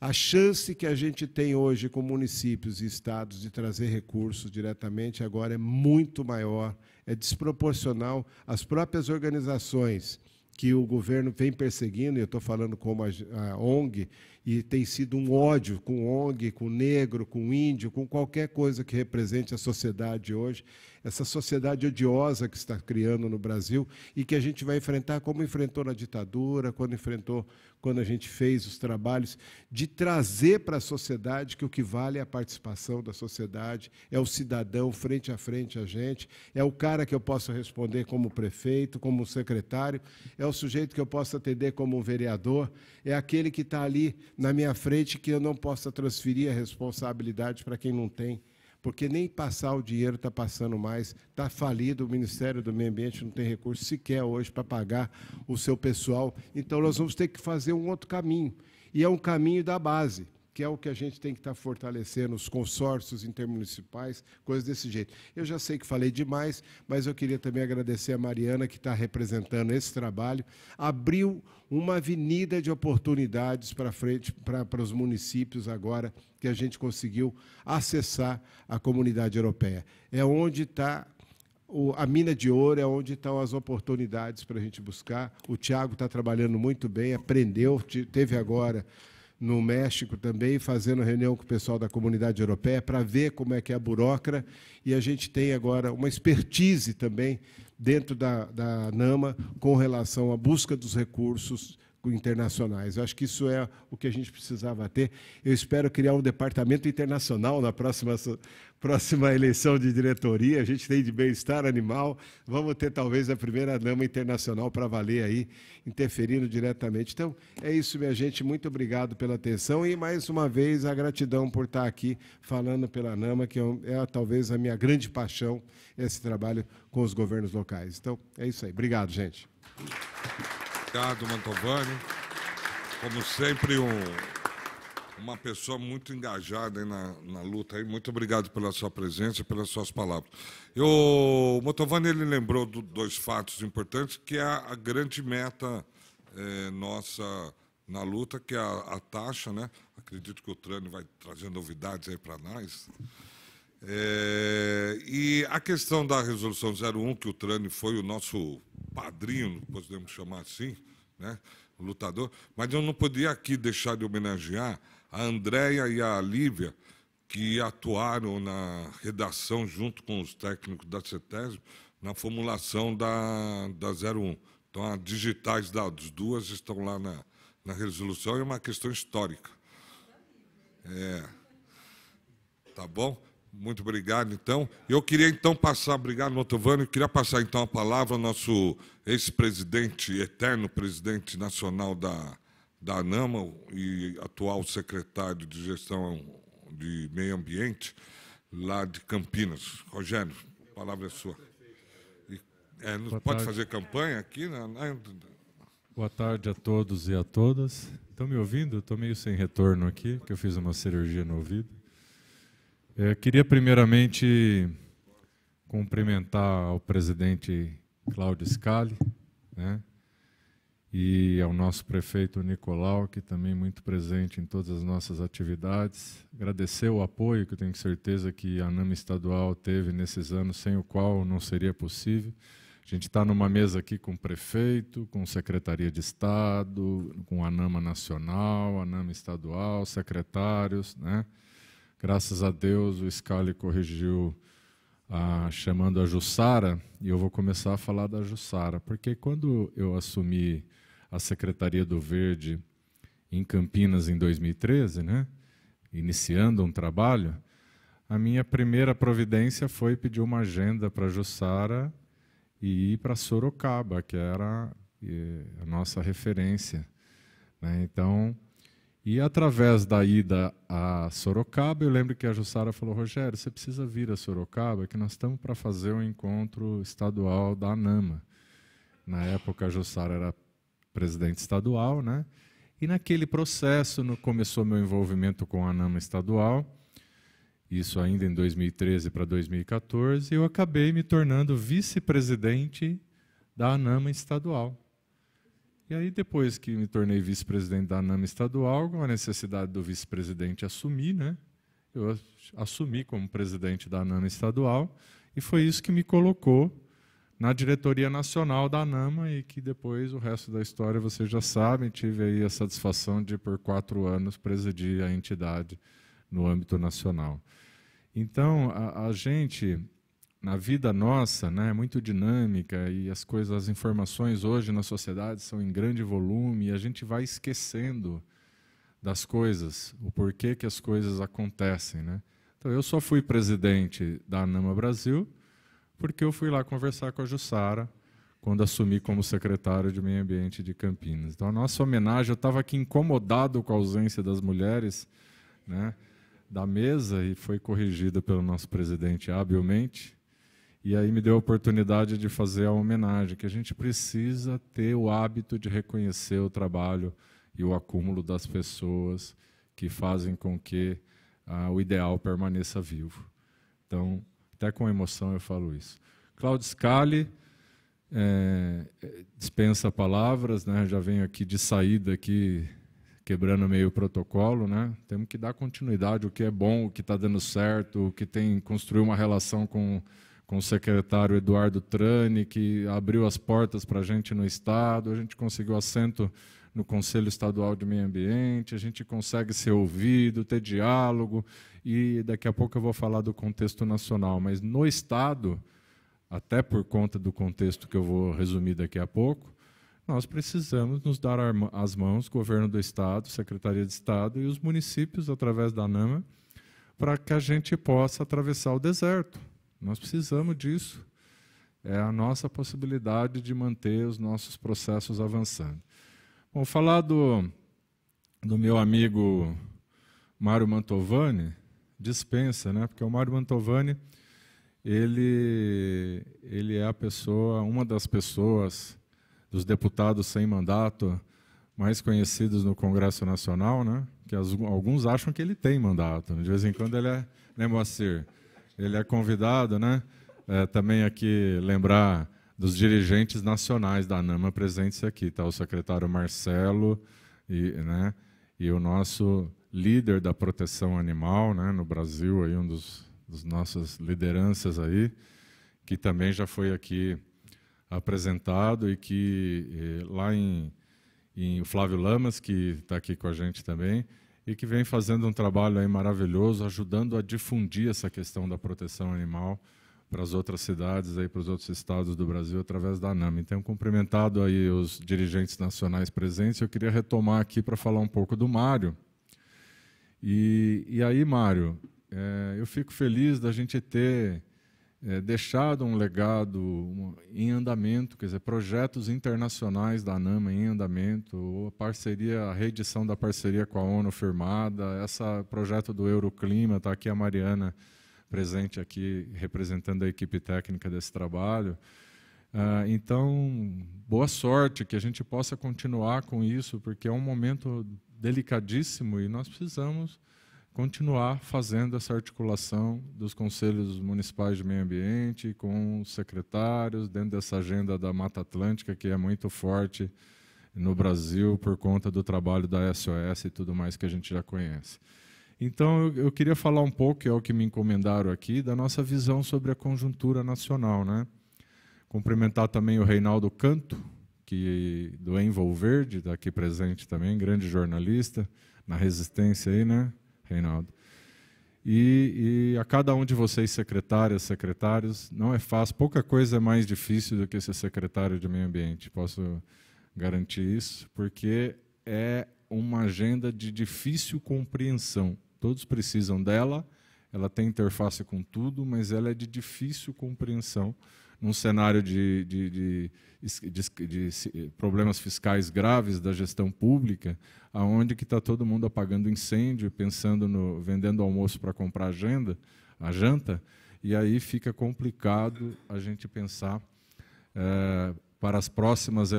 A chance que a gente tem hoje com municípios e estados de trazer recursos diretamente agora é muito maior é desproporcional às próprias organizações que o governo vem perseguindo, eu estou falando como a, a, ONG, e tem sido um ódio com ONG, com negro, com índio, com qualquer coisa que represente a sociedade hoje, essa sociedade odiosa que está criando no Brasil e que a gente vai enfrentar como enfrentou na ditadura, quando enfrentou, quando a gente fez os trabalhos de trazer para a sociedade que o que vale é a participação da sociedade, é o cidadão frente a frente a gente, é o cara que eu posso responder como prefeito, como secretário, é o sujeito que eu posso atender como vereador, é aquele que está ali na minha frente que eu não possa transferir a responsabilidade para quem não tem porque nem passar o dinheiro está passando mais, está falido, o Ministério do Meio Ambiente não tem recurso sequer hoje para pagar o seu pessoal. Então, nós vamos ter que fazer um outro caminho, e é um caminho da base que é o que a gente tem que estar tá fortalecendo, os consórcios intermunicipais, coisas desse jeito. Eu já sei que falei demais, mas eu queria também agradecer a Mariana, que está representando esse trabalho. Abriu uma avenida de oportunidades para frente, para, para os municípios agora, que a gente conseguiu acessar a comunidade europeia. É onde está a mina de ouro é onde estão as oportunidades para a gente buscar. O Tiago está trabalhando muito bem, aprendeu, teve agora no México também, fazendo reunião com o pessoal da comunidade europeia para ver como é que é a burocra. E a gente tem agora uma expertise também dentro da, da NAMA com relação à busca dos recursos internacionais. Eu acho que isso é o que a gente precisava ter. Eu espero criar um departamento internacional na próxima, próxima eleição de diretoria. A gente tem de bem-estar animal. Vamos ter talvez a primeira dama internacional para valer aí, interferindo diretamente. Então, é isso, minha gente. Muito obrigado pela atenção e mais uma vez a gratidão por estar aqui falando pela NAMA, que é, é talvez a minha grande paixão, esse trabalho com os governos locais. Então, é isso aí. Obrigado, gente. Ricardo Mantovani. Como sempre, um, uma pessoa muito engajada na, na luta. Aí. Muito obrigado pela sua presença e pelas suas palavras. Eu, o Mantovani ele lembrou do, dois fatos importantes, que é a, a grande meta é, nossa na luta, que é a, a, taxa. Né? Acredito que o Trani vai trazer novidades aí para nós. É, e a questão da resolução 01, que o Trani foi o nosso padrinho, podemos chamar assim, né? lutador, mas eu não podia aqui deixar de homenagear a Andréia e a Lívia, que atuaram na redação, junto com os técnicos da CETESB, na formulação da, da 01. Então, as digitais das duas estão lá na, na resolução, é uma questão histórica. É. Tá bom? Muito obrigado, então. Eu queria, então, passar, obrigado, Notovani, eu queria passar, então, a palavra ao nosso ex-presidente, eterno presidente nacional da, da ANAMA e atual secretário de Gestão de Meio Ambiente, lá de Campinas. Rogério, a palavra é sua. E, é, pode tarde. fazer campanha aqui? Né? É? Boa tarde a todos e a todas. Estão me ouvindo? Estou meio sem retorno aqui, porque eu fiz uma cirurgia no ouvido. É, queria primeiramente cumprimentar o presidente Cláudio Scali, né? e ao nosso prefeito Nicolau, que também é muito presente em todas as nossas atividades. Agradecer o apoio que eu tenho certeza que a ANAMA estadual teve nesses anos, sem o qual não seria possível. A gente está numa mesa aqui com o prefeito, com Secretaria de Estado, com a ANAMA nacional, a ANAMA estadual, secretários, né? Graças a Deus, o Scali corrigiu a, ah, chamando a Jussara, e eu vou começar a falar da Jussara, porque quando eu assumi a Secretaria do Verde em Campinas em 2013, né, iniciando um trabalho, a minha primeira providência foi pedir uma agenda para Jussara e ir para Sorocaba, que era eh, a nossa referência. Né? Então, e através da ida a Sorocaba, eu lembro que a Jussara falou: Rogério, você precisa vir a Sorocaba, que nós estamos para fazer um encontro estadual da ANAMA. Na época, a Jussara era presidente estadual, né? E naquele processo no, começou meu envolvimento com a ANAMA estadual, isso ainda em 2013 para 2014, e eu acabei me tornando vice-presidente da ANAMA estadual. E aí, depois que me tornei vice-presidente da ANAMA estadual, com a necessidade do vice-presidente assumir, né? eu assumi como presidente da ANAMA estadual, e foi isso que me colocou na diretoria nacional da ANAMA, e que depois o resto da história vocês já sabem. Tive aí a satisfação de, por quatro anos, presidir a entidade no âmbito nacional. Então, a, a gente na vida nossa, né, é muito dinâmica e as coisas, as informações hoje na sociedade são em grande volume e a gente vai esquecendo das coisas, o porquê que as coisas acontecem, né? Então eu só fui presidente da Anama Brasil porque eu fui lá conversar com a Jussara quando assumi como secretário de Meio Ambiente de Campinas. Então a nossa homenagem, eu estava aqui incomodado com a ausência das mulheres, né? Da mesa e foi corrigida pelo nosso presidente habilmente e aí me deu a oportunidade de fazer a homenagem, que a gente precisa ter o hábito de reconhecer o trabalho e o acúmulo das pessoas que fazem com que ah, o ideal permaneça vivo. Então, até com emoção eu falo isso. Claudio Scali é, dispensa palavras, né? já venho aqui de saída aqui quebrando meio o protocolo, né? Temos que dar continuidade o que é bom, o que está dando certo, o que tem construir uma relação com com o secretário Eduardo Trani, que abriu as portas para a gente no Estado, a gente conseguiu assento no Conselho Estadual de Meio Ambiente, a gente consegue ser ouvido, ter diálogo, e daqui a pouco eu vou falar do contexto nacional, mas no Estado, até por conta do contexto que eu vou resumir daqui a pouco, nós precisamos nos dar as mãos, governo do Estado, Secretaria de Estado e os municípios, através da ANAMA, para que a gente possa atravessar o deserto. Nós precisamos disso. É a nossa possibilidade de manter os nossos processos avançando. Bom, falar do, do meu amigo Mário Mantovani dispensa, né? Porque o Mário Mantovani ele ele é a pessoa, uma das pessoas dos deputados sem mandato mais conhecidos no Congresso Nacional, né? Que as, alguns acham que ele tem mandato. De vez em quando ele é, né, Moacir? ele é convidado, né? É, também aqui lembrar dos dirigentes nacionais da ANAMA presentes aqui, tá? O secretário Marcelo e, né? E o nosso líder da proteção animal, né? No Brasil, aí um dos, dos nossas lideranças aí, que também já foi aqui apresentado e que e, eh, lá em, em o Flávio Lamas que está aqui com a gente também, e que vem fazendo um trabalho aí maravilhoso, ajudando a difundir essa questão da proteção animal para as outras cidades, aí, para os outros estados do Brasil, através da ANAM. Então, cumprimentado aí os dirigentes nacionais presentes, eu queria retomar aqui para falar um pouco do Mário. E, e aí, Mário, é, eu fico feliz da gente ter é, deixado um legado em andamento, quer dizer, projetos internacionais da ANAMA em andamento, a parceria, a reedição da parceria com a ONU firmada, esse projeto do Euroclima, está aqui a Mariana presente aqui, representando a equipe técnica desse trabalho. Uh, então, boa sorte, que a gente possa continuar com isso, porque é um momento delicadíssimo e nós precisamos continuar fazendo essa articulação dos conselhos municipais de meio ambiente com os secretários dentro dessa agenda da Mata Atlântica que é muito forte no Brasil por conta do trabalho da SOS e tudo mais que a gente já conhece. Então eu, eu queria falar um pouco, que é o que me encomendaram aqui, da nossa visão sobre a conjuntura nacional, né? Cumprimentar também o Reinaldo Canto, que do Envolverde, daqui tá presente também, grande jornalista na resistência aí, né? Reinaldo. E, e, a cada um de vocês, secretárias, secretários, não é fácil, pouca coisa é mais difícil do que ser secretário de meio ambiente, posso garantir isso, porque é uma agenda de difícil compreensão. Todos precisam dela, ela tem interface com tudo, mas ela é de difícil compreensão num cenário de, de, de de, problemas fiscais graves da gestão pública, aonde que está todo mundo apagando incêndio, pensando no vendendo almoço para comprar agenda, a janta, e aí fica complicado a gente pensar é, para as próximas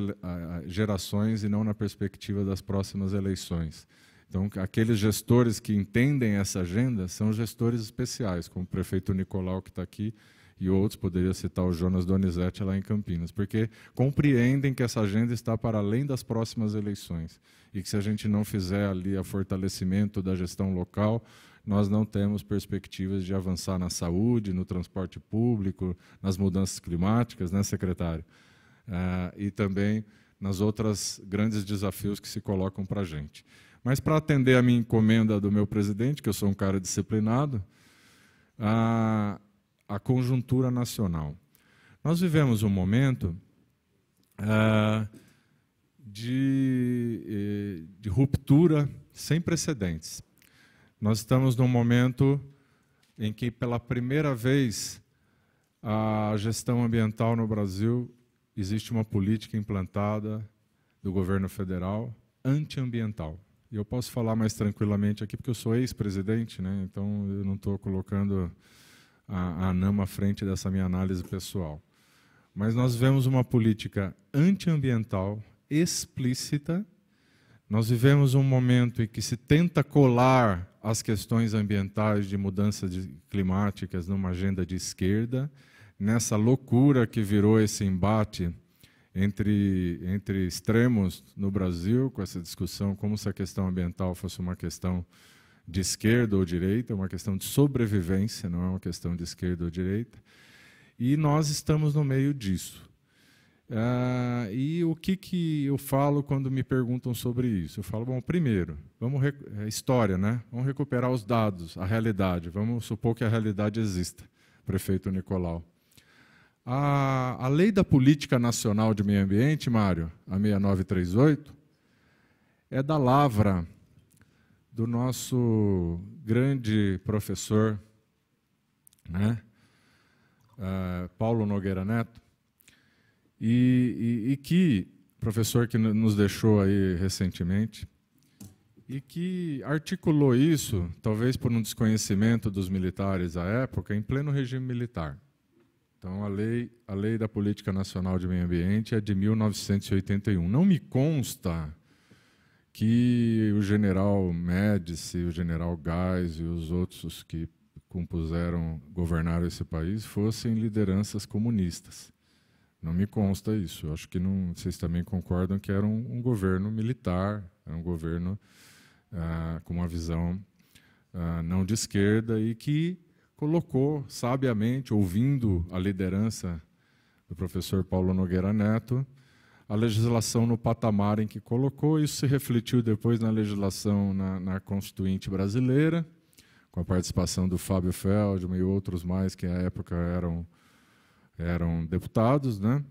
gerações e não na perspectiva das próximas eleições. Então, aqueles gestores que entendem essa agenda são gestores especiais, como o prefeito Nicolau que está aqui, e outros, poderia citar o Jonas Donizete lá em Campinas, porque compreendem que essa agenda está para além das próximas eleições e que se a gente não fizer ali o fortalecimento da gestão local, nós não temos perspectivas de avançar na saúde, no transporte público, nas mudanças climáticas, né, secretário? Ah, e também nas outras grandes desafios que se colocam para a gente. Mas para atender a minha encomenda do meu presidente, que eu sou um cara disciplinado, a ah, a conjuntura nacional. Nós vivemos um momento é, de, eh, de ruptura sem precedentes. Nós estamos num momento em que, pela primeira vez, a gestão ambiental no Brasil existe uma política implantada do governo federal antiambiental. E eu posso falar mais tranquilamente aqui, porque eu sou ex-presidente, né? então eu não estou colocando a, a à frente dessa minha análise pessoal. Mas nós vemos uma política antiambiental explícita. Nós vivemos um momento em que se tenta colar as questões ambientais de mudanças climáticas numa agenda de esquerda, nessa loucura que virou esse embate entre, entre extremos no Brasil, com essa discussão, como se a questão ambiental fosse uma questão de esquerda ou direita, é uma questão de sobrevivência, não é uma questão de esquerda ou direita. E nós estamos no meio disso. Ah, e o que, que eu falo quando me perguntam sobre isso? Eu falo, bom, primeiro, vamos é história, né? Vamos recuperar os dados, a realidade. Vamos supor que a realidade exista, prefeito Nicolau. A, a lei da política nacional de meio ambiente, Mário, a 6938, é da Lavra, do nosso grande professor, né? Uh, Paulo Nogueira Neto, e, e, e, que, professor que nos deixou aí recentemente, e que articulou isso, talvez por um desconhecimento dos militares à época, em pleno regime militar. Então, a lei, a lei da Política Nacional de Meio Ambiente é de 1981. Não me consta que o general Médici, o general Gás e os outros que compuseram, governaram esse país fossem lideranças comunistas. Não me consta isso. Eu acho que não, vocês também concordam que era um, um governo militar, era um governo ah, com uma visão ah, não de esquerda e que colocou sabiamente, ouvindo a liderança do professor Paulo Nogueira Neto, a legislação no patamar em que colocou. Isso se refletiu depois na legislação na, na Constituinte brasileira, com a participação do Fábio Feldman e outros mais que à época eram, eram deputados. Né?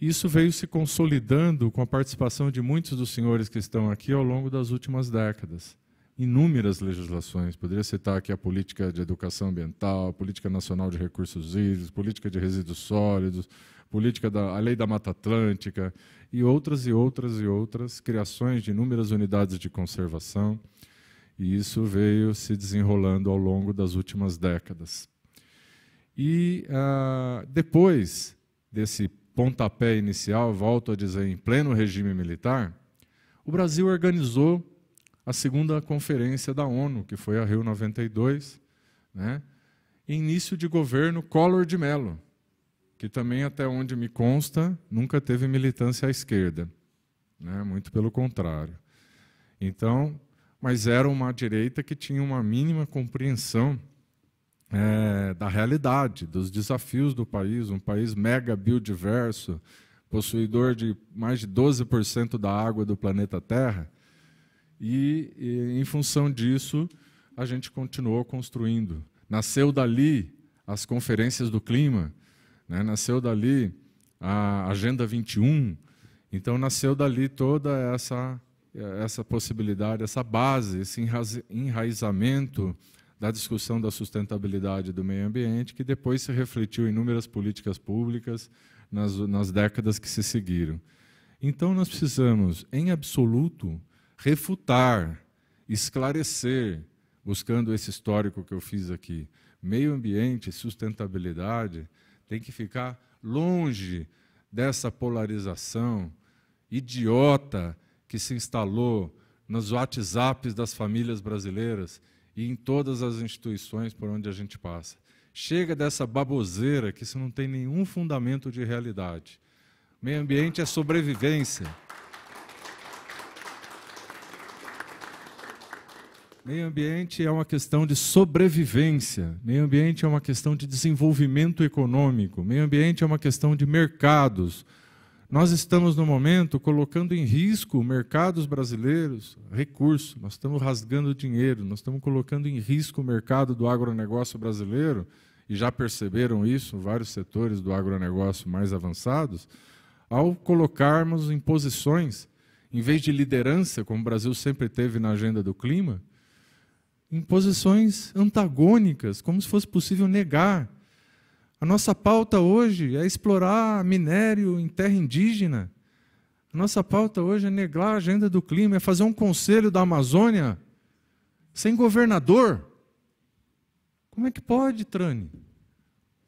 Isso veio se consolidando com a participação de muitos dos senhores que estão aqui ao longo das últimas décadas. Inúmeras legislações, poderia citar aqui a política de educação ambiental, a política nacional de recursos hídricos, política de resíduos sólidos, política da a lei da Mata Atlântica e outras e outras e outras criações de inúmeras unidades de conservação. E isso veio se desenrolando ao longo das últimas décadas. E ah, depois desse pontapé inicial, volto a dizer, em pleno regime militar, o Brasil organizou a segunda conferência da ONU, que foi a Rio 92, né? início de governo Collor de Mello que também, até onde me consta, nunca teve militância à esquerda. Né? Muito pelo contrário. Então, mas era uma direita que tinha uma mínima compreensão é, da realidade, dos desafios do país, um país mega biodiverso, possuidor de mais de 12% da água do planeta Terra. E, e, em função disso, a gente continuou construindo. Nasceu dali as conferências do clima, né? Nasceu dali a Agenda 21, então nasceu dali toda essa, essa possibilidade, essa base, esse enraizamento da discussão da sustentabilidade do meio ambiente, que depois se refletiu em inúmeras políticas públicas nas, nas décadas que se seguiram. Então, nós precisamos, em absoluto, refutar, esclarecer, buscando esse histórico que eu fiz aqui, meio ambiente, sustentabilidade, tem que ficar longe dessa polarização idiota que se instalou nos WhatsApps das famílias brasileiras e em todas as instituições por onde a gente passa. Chega dessa baboseira que isso não tem nenhum fundamento de realidade. Meio ambiente é sobrevivência. Meio ambiente é uma questão de sobrevivência, meio ambiente é uma questão de desenvolvimento econômico, meio ambiente é uma questão de mercados. Nós estamos, no momento, colocando em risco mercados brasileiros, recursos, nós estamos rasgando dinheiro, nós estamos colocando em risco o mercado do agronegócio brasileiro, e já perceberam isso vários setores do agronegócio mais avançados, ao colocarmos em posições, em vez de liderança, como o Brasil sempre teve na agenda do clima, em posições antagônicas, como se fosse possível negar. A nossa pauta hoje é explorar minério em terra indígena. A nossa pauta hoje é negar a agenda do clima, é fazer um conselho da Amazônia sem governador. Como é que pode, Trani?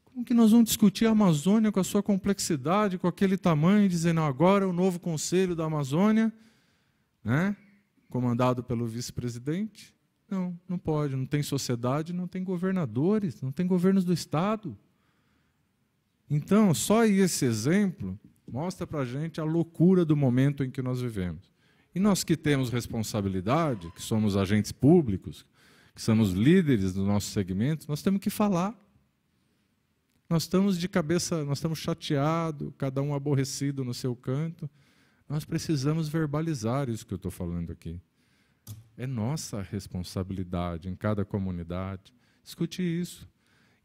Como que nós vamos discutir a Amazônia com a sua complexidade, com aquele tamanho, dizendo agora é o novo Conselho da Amazônia, né? comandado pelo vice-presidente? Não, não pode. Não tem sociedade, não tem governadores, não tem governos do Estado. Então, só esse exemplo mostra para a gente a loucura do momento em que nós vivemos. E nós que temos responsabilidade, que somos agentes públicos, que somos líderes do nosso segmento, nós temos que falar. Nós estamos de cabeça, nós estamos chateados, cada um aborrecido no seu canto. Nós precisamos verbalizar isso que eu estou falando aqui. É nossa responsabilidade em cada comunidade. Escute isso.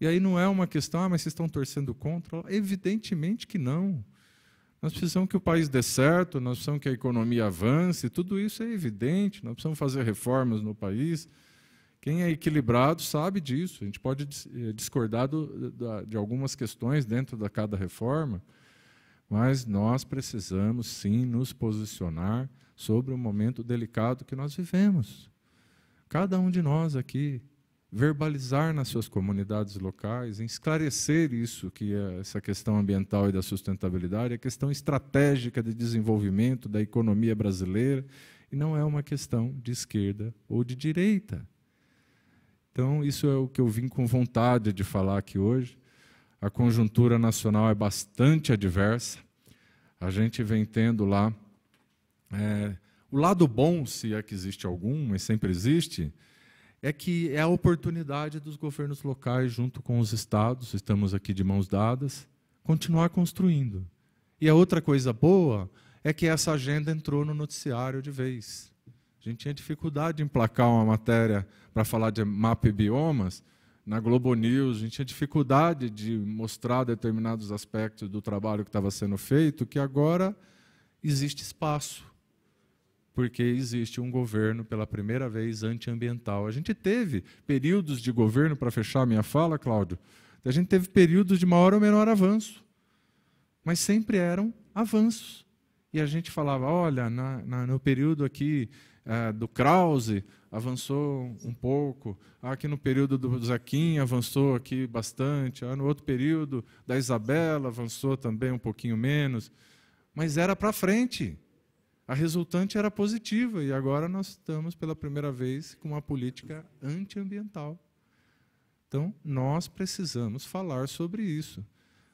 E aí não é uma questão, ah, mas vocês estão torcendo contra? Evidentemente que não. Nós precisamos que o país dê certo, nós precisamos que a economia avance, tudo isso é evidente, nós precisamos fazer reformas no país. Quem é equilibrado sabe disso. A gente pode eh, discordar do, da, de algumas questões dentro da cada reforma, mas nós precisamos sim nos posicionar sobre o momento delicado que nós vivemos. Cada um de nós aqui verbalizar nas suas comunidades locais, esclarecer isso que é essa questão ambiental e da sustentabilidade é questão estratégica de desenvolvimento da economia brasileira e não é uma questão de esquerda ou de direita. Então, isso é o que eu vim com vontade de falar aqui hoje a conjuntura nacional é bastante adversa. A gente vem tendo lá. É, o lado bom, se é que existe algum, mas sempre existe, é que é a oportunidade dos governos locais, junto com os estados, estamos aqui de mãos dadas, continuar construindo. E a outra coisa boa é que essa agenda entrou no noticiário de vez. A gente tinha dificuldade em placar uma matéria para falar de mapa e biomas, na Globo News, a gente tinha dificuldade de mostrar determinados aspectos do trabalho que estava sendo feito, que agora existe espaço, porque existe um governo pela primeira vez antiambiental. A gente teve períodos de governo, para fechar a minha fala, Cláudio, a gente teve períodos de maior ou menor avanço, mas sempre eram avanços. E a gente falava, olha, na, na, no período aqui é, do Krause, avançou um pouco, ah, aqui no período do Zaquim avançou aqui bastante, ah, no outro período da Isabela avançou também um pouquinho menos, mas era para frente. A resultante era positiva e agora nós estamos pela primeira vez com uma política antiambiental. Então, nós precisamos falar sobre isso,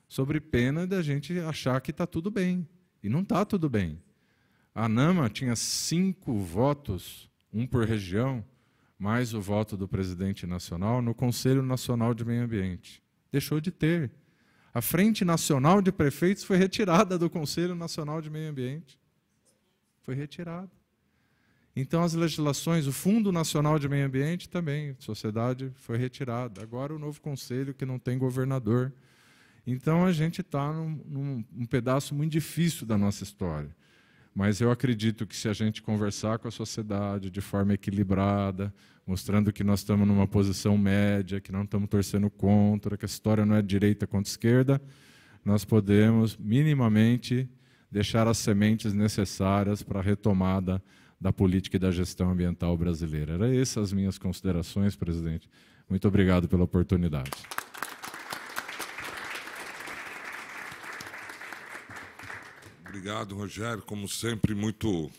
sobre pena da gente achar que está tudo bem. E não está tudo bem. A NAMA tinha cinco votos um por região, mais o voto do presidente nacional no Conselho Nacional de Meio Ambiente. Deixou de ter. A Frente Nacional de Prefeitos foi retirada do Conselho Nacional de Meio Ambiente. Foi retirada. Então, as legislações, o Fundo Nacional de Meio Ambiente também, sociedade foi retirada. Agora, o novo conselho que não tem governador. Então, a gente está num, num um pedaço muito difícil da nossa história. Mas eu acredito que se a gente conversar com a sociedade de forma equilibrada, mostrando que nós estamos numa posição média, que não estamos torcendo contra, que a história não é direita contra esquerda, nós podemos minimamente deixar as sementes necessárias para a retomada da política e da gestão ambiental brasileira. Era essas as minhas considerações, presidente. Muito obrigado pela oportunidade. Obrigado, Rogério. Como sempre, muito,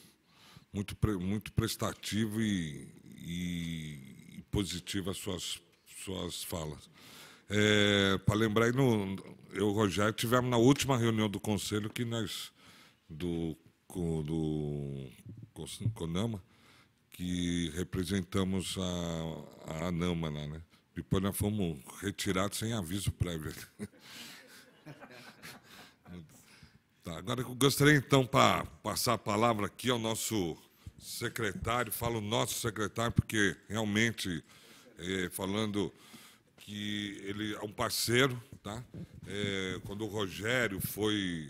muito, muito prestativo e, e, e positivo as suas, suas falas. É, Para lembrar, aí no, eu e o Rogério tivemos na última reunião do Conselho que nós, do, do Conama, que representamos a, a ANAMA lá, né? Depois nós fomos retirados sem aviso prévio. Tá, agora eu gostaria então para passar a palavra aqui ao nosso secretário, falo nosso secretário porque realmente é, falando que ele é um parceiro, tá? É, quando o Rogério foi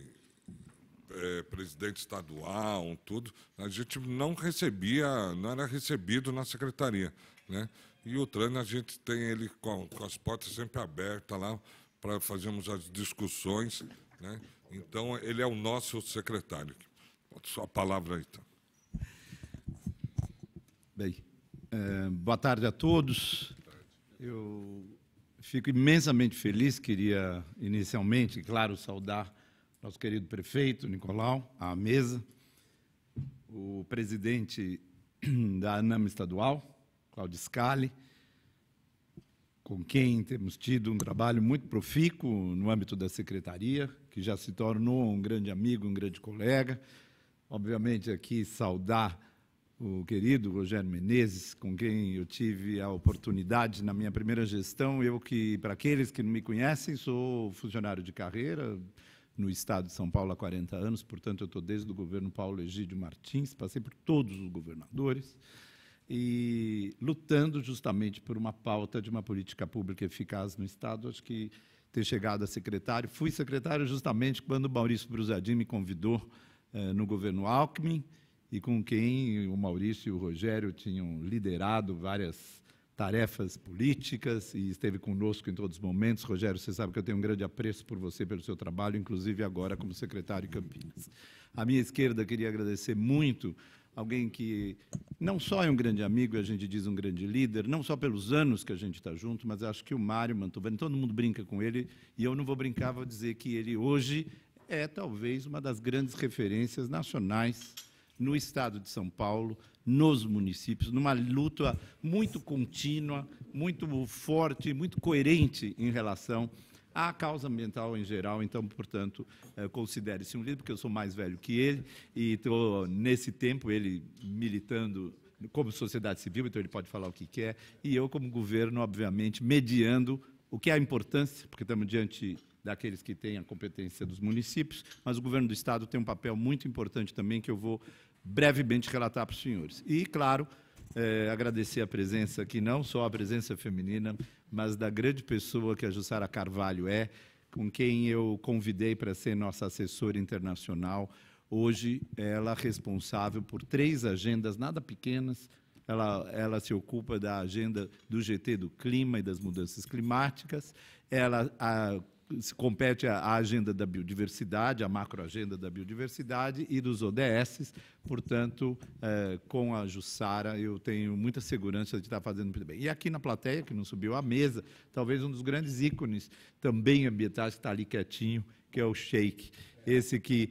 é, presidente estadual, tudo, a gente não recebia, não era recebido na secretaria, né? E o Tran, a gente tem ele com, com as portas sempre abertas lá para fazermos as discussões, né? Então, ele é o nosso secretário. Sua palavra aí, então. Bem, é, boa tarde a todos. Eu fico imensamente feliz, queria inicialmente, claro, saudar nosso querido prefeito Nicolau, à mesa, o presidente da ANAM estadual, Claudio Scali, com quem temos tido um trabalho muito profícuo no âmbito da secretaria, que já se tornou um grande amigo, um grande colega. Obviamente, aqui saudar o querido Rogério Menezes, com quem eu tive a oportunidade na minha primeira gestão. Eu que, para aqueles que não me conhecem, sou funcionário de carreira no Estado de São Paulo há 40 anos, portanto, eu estou desde o governo Paulo Egídio Martins, passei por todos os governadores, e lutando justamente por uma pauta de uma política pública eficaz no Estado. Acho que ter chegado a secretário. Fui secretário justamente quando o Maurício Brusadin me convidou eh, no governo Alckmin e com quem o Maurício e o Rogério tinham liderado várias tarefas políticas e esteve conosco em todos os momentos. Rogério, você sabe que eu tenho um grande apreço por você, pelo seu trabalho, inclusive agora como secretário em Campinas. À minha esquerda, queria agradecer muito alguém que não só é um grande amigo, a gente diz um grande líder, não só pelos anos que a gente está junto, mas acho que o Mário Mantovani, todo mundo brinca com ele, e eu não vou brincar, vou dizer que ele hoje é talvez uma das grandes referências nacionais no estado de São Paulo, nos municípios, numa luta muito contínua, muito forte, muito coerente em relação à causa ambiental em geral. Então, portanto, eh, considere-se um líder, porque eu sou mais velho que ele e estou nesse tempo ele militando como sociedade civil, então ele pode falar o que quer, e eu como governo, obviamente, mediando o que é a importância, porque estamos diante daqueles que têm a competência dos municípios, mas o governo do estado tem um papel muito importante também que eu vou brevemente relatar para os senhores. E, claro, é, agradecer a presença aqui, não só a presença feminina, mas da grande pessoa que a Jussara Carvalho é, com quem eu convidei para ser nossa assessora internacional. Hoje, ela é responsável por três agendas, nada pequenas. Ela, ela se ocupa da agenda do GT do clima e das mudanças climáticas. Ela a, se compete a agenda da biodiversidade, a macroagenda da biodiversidade e dos ODS. Portanto, é, com a Jussara, eu tenho muita segurança de estar fazendo muito bem. E aqui na plateia, que não subiu à mesa, talvez um dos grandes ícones também ambientais que está ali quietinho, que é o Sheik. Esse que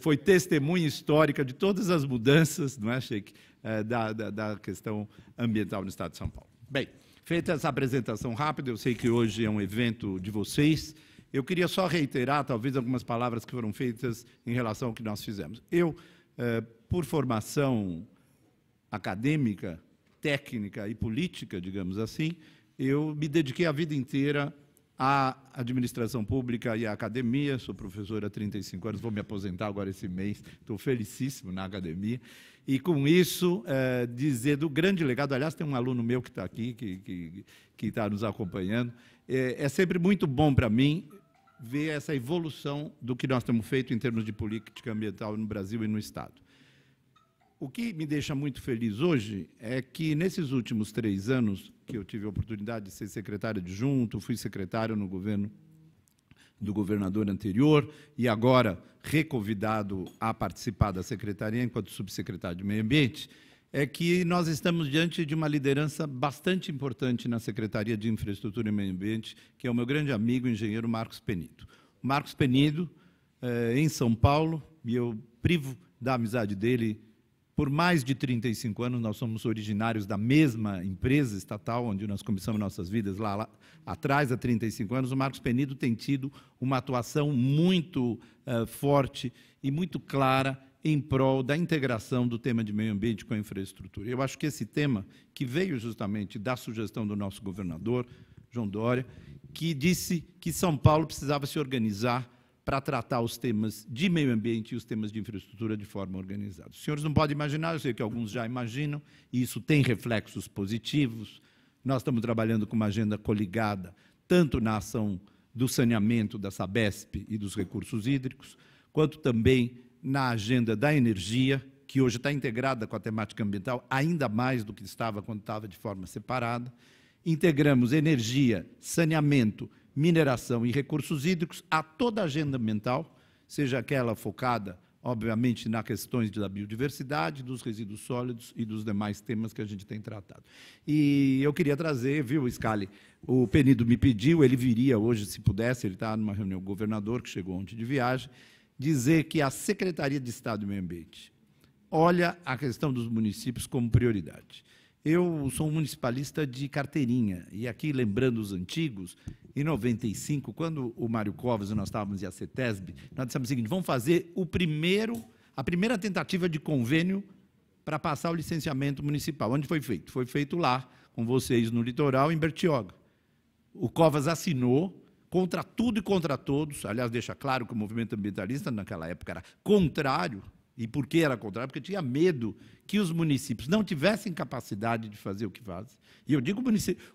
foi testemunha histórica de todas as mudanças, não é, Sheik, é, da, da, da questão ambiental no Estado de São Paulo. Bem, feita essa apresentação rápida, eu sei que hoje é um evento de vocês, eu queria só reiterar, talvez, algumas palavras que foram feitas em relação ao que nós fizemos. Eu, eh, por formação acadêmica, técnica e política, digamos assim, eu me dediquei a vida inteira a administração pública e a academia. Sou professor há 35 anos, vou me aposentar agora esse mês, estou felicíssimo na academia. E com isso, é, dizer do grande legado. Aliás, tem um aluno meu que está aqui, que está nos acompanhando. É, é sempre muito bom para mim ver essa evolução do que nós temos feito em termos de política ambiental no Brasil e no Estado. O que me deixa muito feliz hoje é que, nesses últimos três anos, que eu tive a oportunidade de ser secretário adjunto, fui secretário no governo do governador anterior e agora reconvidado a participar da secretaria enquanto subsecretário de Meio Ambiente, é que nós estamos diante de uma liderança bastante importante na Secretaria de Infraestrutura e Meio Ambiente, que é o meu grande amigo, o engenheiro Marcos Penido. Marcos Penido, eh, em São Paulo, e eu privo da amizade dele por mais de 35 anos, nós somos originários da mesma empresa estatal, onde nós começamos nossas vidas lá, lá atrás, há 35 anos. O Marcos Penido tem tido uma atuação muito uh, forte e muito clara em prol da integração do tema de meio ambiente com a infraestrutura. Eu acho que esse tema, que veio justamente da sugestão do nosso governador, João Dória, que disse que São Paulo precisava se organizar para tratar os temas de meio ambiente e os temas de infraestrutura de forma organizada. Os senhores não podem imaginar, eu sei que alguns já imaginam, e isso tem reflexos positivos. Nós estamos trabalhando com uma agenda coligada, tanto na ação do saneamento da Sabesp e dos recursos hídricos, quanto também na agenda da energia, que hoje está integrada com a temática ambiental, ainda mais do que estava quando estava de forma separada. Integramos energia, saneamento, mineração e recursos hídricos a toda a agenda ambiental, seja aquela focada, obviamente, na questões da biodiversidade, dos resíduos sólidos e dos demais temas que a gente tem tratado. E eu queria trazer, viu, Scali, o Penido me pediu, ele viria hoje, se pudesse, ele está numa reunião com o governador, que chegou ontem de viagem, dizer que a Secretaria de Estado e Meio Ambiente olha a questão dos municípios como prioridade. Eu sou um municipalista de carteirinha, e aqui lembrando os antigos, em 95, quando o Mário Covas e nós estávamos em a CETESB, nós dissemos o seguinte, vamos fazer o primeiro, a primeira tentativa de convênio para passar o licenciamento municipal. Onde foi feito? Foi feito lá, com vocês no litoral, em Bertioga. O Covas assinou, contra tudo e contra todos, aliás, deixa claro que o movimento ambientalista naquela época era contrário e por que era contrário? Porque tinha medo que os municípios não tivessem capacidade de fazer o que fazem. E eu digo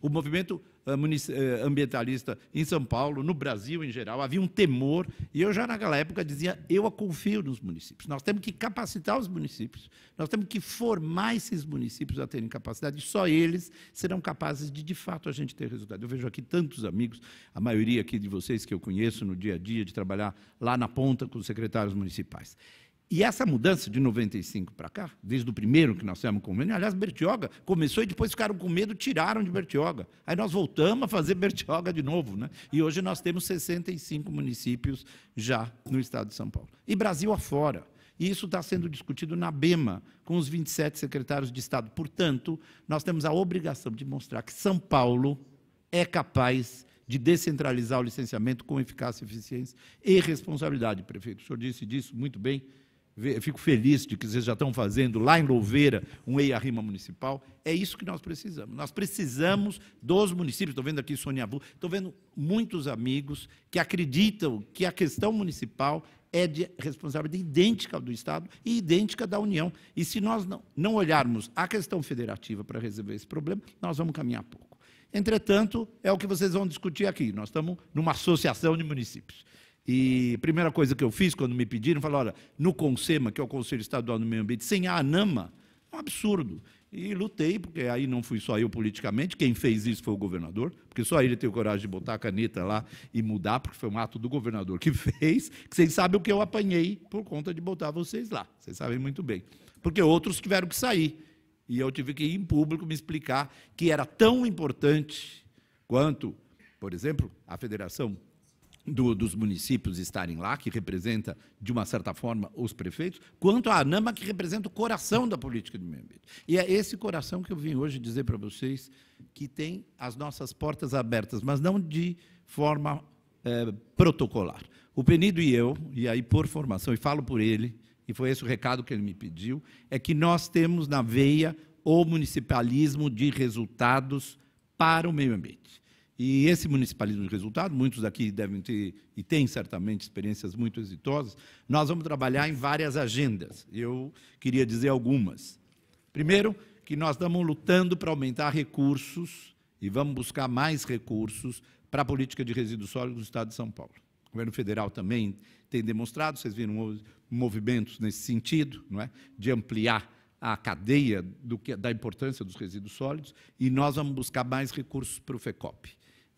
o movimento eh, eh, ambientalista em São Paulo, no Brasil em geral, havia um temor, e eu já naquela época dizia, eu confio nos municípios. Nós temos que capacitar os municípios, nós temos que formar esses municípios a terem capacidade, e só eles serão capazes de, de fato, a gente ter resultado. Eu vejo aqui tantos amigos, a maioria aqui de vocês que eu conheço no dia a dia, de trabalhar lá na ponta com os secretários municipais. E essa mudança de 95 para cá, desde o primeiro que nós fizemos o convênio, aliás, Bertioga começou e depois ficaram com medo, tiraram de Bertioga. Aí nós voltamos a fazer Bertioga de novo. Né? E hoje nós temos 65 municípios já no estado de São Paulo. E Brasil afora. E isso está sendo discutido na BEMA, com os 27 secretários de Estado. Portanto, nós temos a obrigação de mostrar que São Paulo é capaz de descentralizar o licenciamento com eficácia, eficiência e responsabilidade. Prefeito, o senhor disse disso muito bem. Fico feliz de que vocês já estão fazendo lá em Louveira um EIA Rima Municipal. É isso que nós precisamos. Nós precisamos dos municípios. Estou vendo aqui Sônia Vu, estou vendo muitos amigos que acreditam que a questão municipal é de responsabilidade idêntica do Estado e idêntica da União. E se nós não, não olharmos a questão federativa para resolver esse problema, nós vamos caminhar pouco. Entretanto, é o que vocês vão discutir aqui. Nós estamos numa associação de municípios. E a primeira coisa que eu fiz quando me pediram, falaram, olha, no CONSEMA, que é o Conselho Estadual do Meio Ambiente, sem a ANAMA, é um absurdo. E lutei, porque aí não fui só eu politicamente, quem fez isso foi o governador, porque só ele teve coragem de botar a caneta lá e mudar, porque foi um ato do governador que fez, que vocês sabem o que eu apanhei por conta de botar vocês lá, vocês sabem muito bem. Porque outros tiveram que sair, e eu tive que ir em público me explicar que era tão importante quanto, por exemplo, a Federação do, dos municípios estarem lá, que representa, de uma certa forma, os prefeitos, quanto a ANAMA, que representa o coração da política de meio ambiente. E é esse coração que eu vim hoje dizer para vocês que tem as nossas portas abertas, mas não de forma é, protocolar. O Penido e eu, e aí por formação, e falo por ele, e foi esse o recado que ele me pediu, é que nós temos na veia o municipalismo de resultados para o meio ambiente. E esse municipalismo de resultado, muitos daqui devem ter e têm certamente experiências muito exitosas, nós vamos trabalhar em várias agendas. Eu queria dizer algumas. Primeiro, que nós estamos lutando para aumentar recursos e vamos buscar mais recursos para a política de resíduos sólidos do Estado de São Paulo. O governo federal também tem demonstrado, vocês viram movimentos nesse sentido, não é? de ampliar a cadeia do que, da importância dos resíduos sólidos, e nós vamos buscar mais recursos para o FECOP.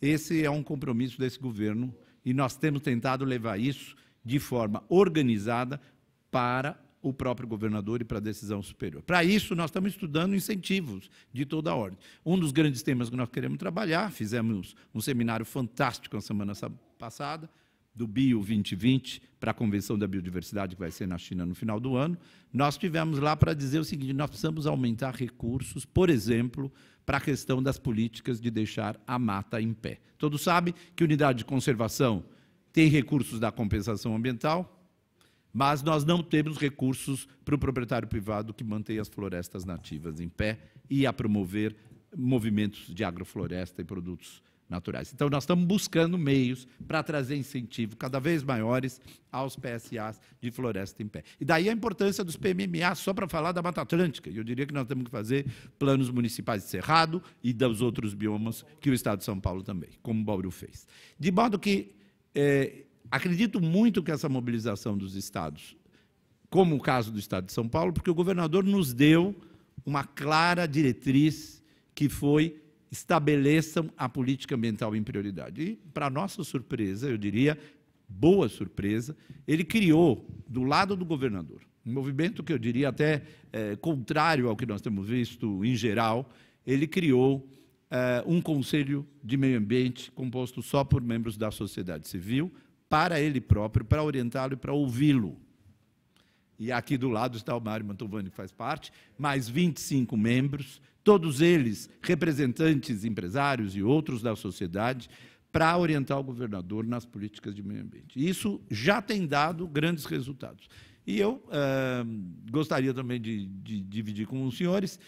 Esse é um compromisso desse governo e nós temos tentado levar isso de forma organizada para o próprio governador e para a decisão superior. Para isso, nós estamos estudando incentivos de toda a ordem. Um dos grandes temas que nós queremos trabalhar, fizemos um seminário fantástico na semana passada, do Bio 2020 para a Convenção da Biodiversidade, que vai ser na China no final do ano, nós tivemos lá para dizer o seguinte: nós precisamos aumentar recursos, por exemplo, para a questão das políticas de deixar a mata em pé. Todos sabem que unidade de conservação tem recursos da compensação ambiental, mas nós não temos recursos para o proprietário privado que mantém as florestas nativas em pé e a promover movimentos de agrofloresta e produtos naturais. Então, nós estamos buscando meios para trazer incentivos cada vez maiores aos PSAs de floresta em pé. E daí a importância dos PMMA, só para falar da Mata Atlântica. Eu diria que nós temos que fazer planos municipais de cerrado e dos outros biomas que o Estado de São Paulo também, como o Bauru fez. De modo que é, acredito muito que essa mobilização dos Estados, como o caso do Estado de São Paulo, porque o governador nos deu uma clara diretriz que foi estabeleçam a política ambiental em prioridade. E, para nossa surpresa, eu diria, boa surpresa, ele criou, do lado do governador, um movimento que eu diria até é, contrário ao que nós temos visto em geral, ele criou é, um conselho de meio ambiente composto só por membros da sociedade civil, para ele próprio, para orientá-lo e para ouvi-lo. E aqui do lado está o Mário Mantovani, que faz parte, mais 25 membros, todos eles representantes, empresários e outros da sociedade, para orientar o governador nas políticas de meio ambiente. Isso já tem dado grandes resultados. E eu uh, gostaria também de, de, dividir com os senhores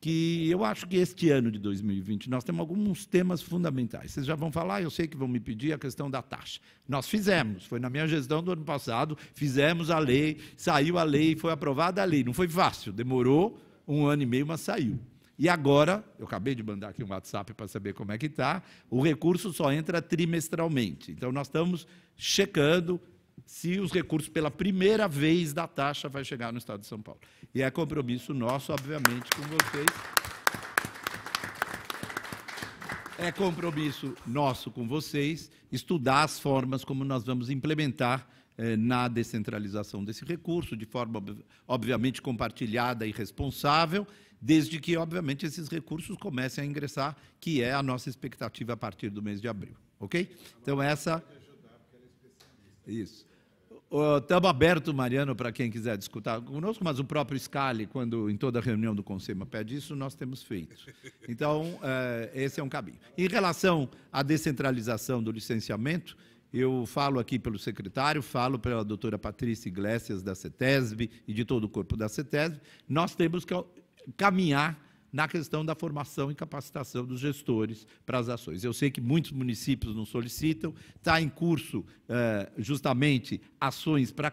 que eu acho que este ano de 2020 nós temos alguns temas fundamentais. Vocês já vão falar, eu sei que vão me pedir a questão da taxa. Nós fizemos, foi na minha gestão do ano passado, fizemos a lei, saiu a lei, foi aprovada a lei. Não foi fácil, demorou um ano e meio, mas saiu. E agora, eu acabei de mandar aqui um WhatsApp para saber como é que está, o recurso só entra trimestralmente. Então, nós estamos checando se os recursos pela primeira vez da taxa vai chegar no Estado de São Paulo. E é compromisso nosso, obviamente, com vocês. É compromisso nosso com vocês estudar as formas como nós vamos implementar eh, na descentralização desse recurso, de forma, obviamente, compartilhada e responsável, desde que, obviamente, esses recursos comecem a ingressar, que é a nossa expectativa a partir do mês de abril. Ok? Então, essa. Isso. Estamos aberto, Mariano, para quem quiser discutir conosco, mas o próprio Scali, quando em toda reunião do Conselho pede isso, nós temos feito. Então, é, esse é um caminho. Em relação à descentralização do licenciamento, eu falo aqui pelo secretário, falo pela doutora Patrícia Iglesias da CETESB e de todo o corpo da CETESB, nós temos que caminhar na questão da formação e capacitação dos gestores para as ações. Eu sei que muitos municípios não solicitam, está em curso eh, justamente ações para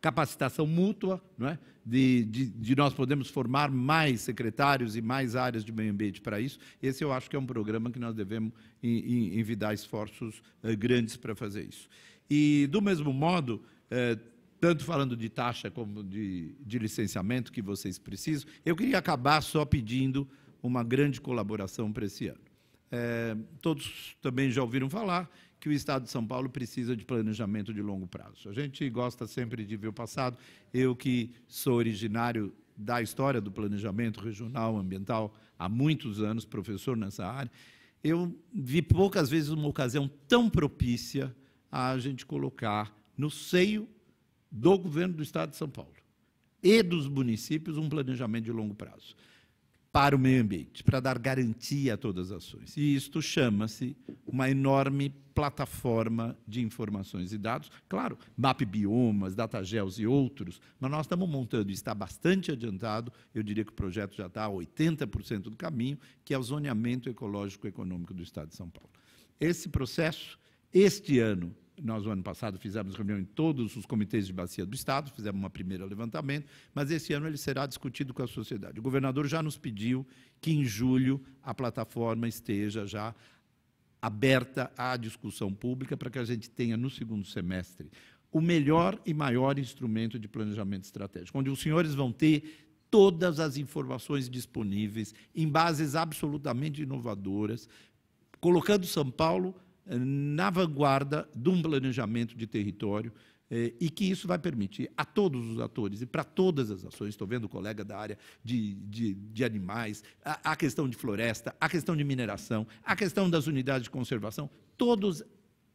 capacitação mútua, não é? De, de, de, nós podemos formar mais secretários e mais áreas de meio ambiente para isso. Esse eu acho que é um programa que nós devemos envidar esforços eh, grandes para fazer isso. E, do mesmo modo, eh, tanto falando de taxa como de, de licenciamento que vocês precisam. Eu queria acabar só pedindo uma grande colaboração para esse ano. É, todos também já ouviram falar que o Estado de São Paulo precisa de planejamento de longo prazo. A gente gosta sempre de ver o passado. Eu que sou originário da história do planejamento regional ambiental há muitos anos, professor nessa área, eu vi poucas vezes uma ocasião tão propícia a gente colocar no seio do governo do Estado de São Paulo e dos municípios um planejamento de longo prazo para o meio ambiente, para dar garantia a todas as ações. E isto chama-se uma enorme plataforma de informações e dados. Claro, MAP Biomas, Datagels e outros, mas nós estamos montando e está bastante adiantado. Eu diria que o projeto já está a 80% do caminho, que é o zoneamento ecológico econômico do Estado de São Paulo. Esse processo, este ano, nós, no ano passado, fizemos reunião em todos os comitês de bacia do Estado, fizemos uma primeira levantamento, mas esse ano ele será discutido com a sociedade. O governador já nos pediu que, em julho, a plataforma esteja já aberta à discussão pública para que a gente tenha, no segundo semestre, o melhor e maior instrumento de planejamento estratégico, onde os senhores vão ter todas as informações disponíveis, em bases absolutamente inovadoras, colocando São Paulo eh, na vanguarda de um planejamento de território eh, e que isso vai permitir a todos os atores e para todas as ações, estou vendo o colega da área de, de, de animais, a, a, questão de floresta, a questão de mineração, a questão das unidades de conservação, todos,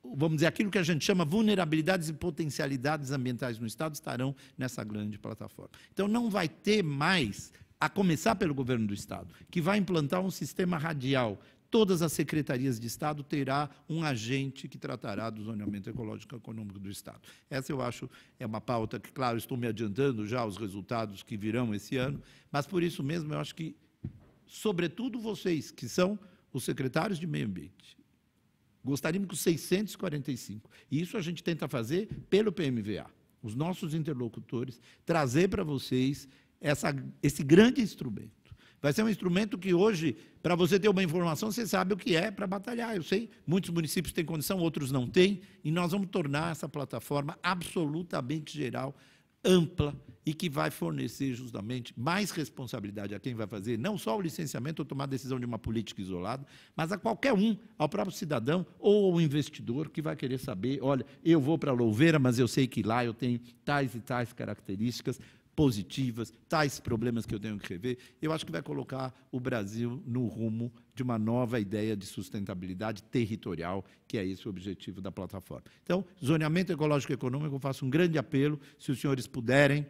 vamos dizer, aquilo que a gente chama vulnerabilidades e potencialidades ambientais no Estado estarão nessa grande plataforma. Então, não vai ter mais a começar pelo governo do Estado, que vai implantar um sistema radial todas as secretarias de Estado terá um agente que tratará do zoneamento ecológico e econômico do Estado. Essa eu acho é uma pauta que, claro, estou me adiantando já os resultados que virão esse ano, mas por isso mesmo eu acho que, sobretudo vocês, que são os secretários de meio ambiente, gostaríamos que os 645, e isso a gente tenta fazer pelo PMVA, os nossos interlocutores, trazer para vocês essa, esse grande instrumento Vai ser um instrumento que hoje, para você ter uma informação, você sabe o que é para batalhar. Eu sei, muitos municípios têm condição, outros não têm, e nós vamos tornar essa plataforma absolutamente geral, ampla e que vai fornecer justamente mais responsabilidade a quem vai fazer não só o licenciamento ou tomar a decisão de uma política isolada, mas a qualquer um, ao próprio cidadão ou ao investidor que vai querer saber, olha, eu vou para Louveira, mas eu sei que lá eu tenho tais e tais características, positivas, tais problemas que eu tenho que rever, eu acho que vai colocar o Brasil no rumo de uma nova ideia de sustentabilidade territorial, que é esse o objetivo da plataforma. Então, zoneamento ecológico e econômico, eu faço um grande apelo, se os senhores puderem,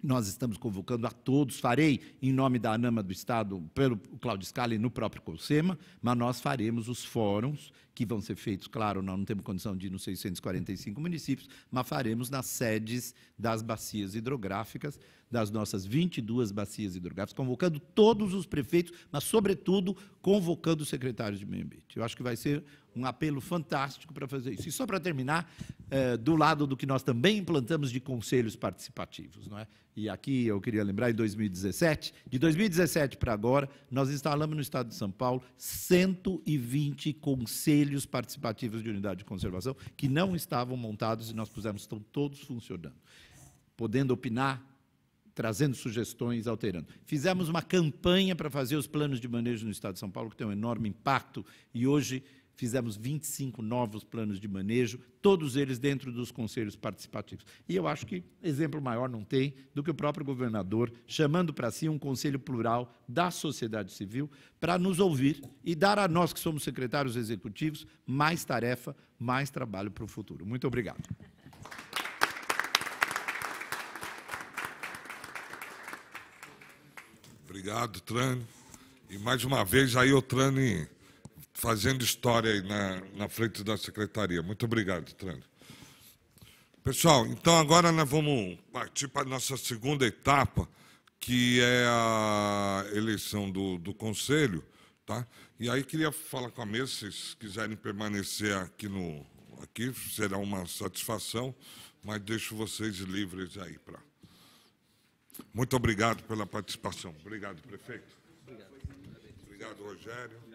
nós estamos convocando a todos, farei em nome da ANAMA do Estado, pelo Cláudio Scali, no próprio COSEMA, mas nós faremos os fóruns, que vão ser feitos, claro, nós não temos condição de ir nos 645 municípios, mas faremos nas sedes das bacias hidrográficas, das nossas 22 bacias hidrográficas, convocando todos os prefeitos, mas, sobretudo, convocando os secretários de meio ambiente. Eu acho que vai ser um apelo fantástico para fazer isso. E só para terminar, eh, do lado do que nós também implantamos de conselhos participativos, não é? E aqui eu queria lembrar, em 2017, de 2017 para agora, nós instalamos no Estado de São Paulo 120 conselhos participativos de unidade de conservação que não estavam montados e nós pusemos, estão todos funcionando, podendo opinar trazendo sugestões, alterando. Fizemos uma campanha para fazer os planos de manejo no Estado de São Paulo, que tem um enorme impacto, e hoje fizemos 25 novos planos de manejo, todos eles dentro dos conselhos participativos. E eu acho que exemplo maior não tem do que o próprio governador chamando para si um conselho plural da sociedade civil para nos ouvir e dar a nós que somos secretários executivos mais tarefa, mais trabalho para o futuro. Muito obrigado. Obrigado, Trani. E mais uma vez aí o Trani fazendo história aí na, na frente da secretaria. Muito obrigado, Trani. Pessoal, então agora nós vamos partir para a nossa segunda etapa, que é a eleição do, do conselho. Tá? E aí queria falar com a mesa, se vocês quiserem permanecer aqui no aqui será uma satisfação, mas deixo vocês livres aí para muito obrigado pela participação. Obrigado, prefeito. Obrigado, obrigado Rogério.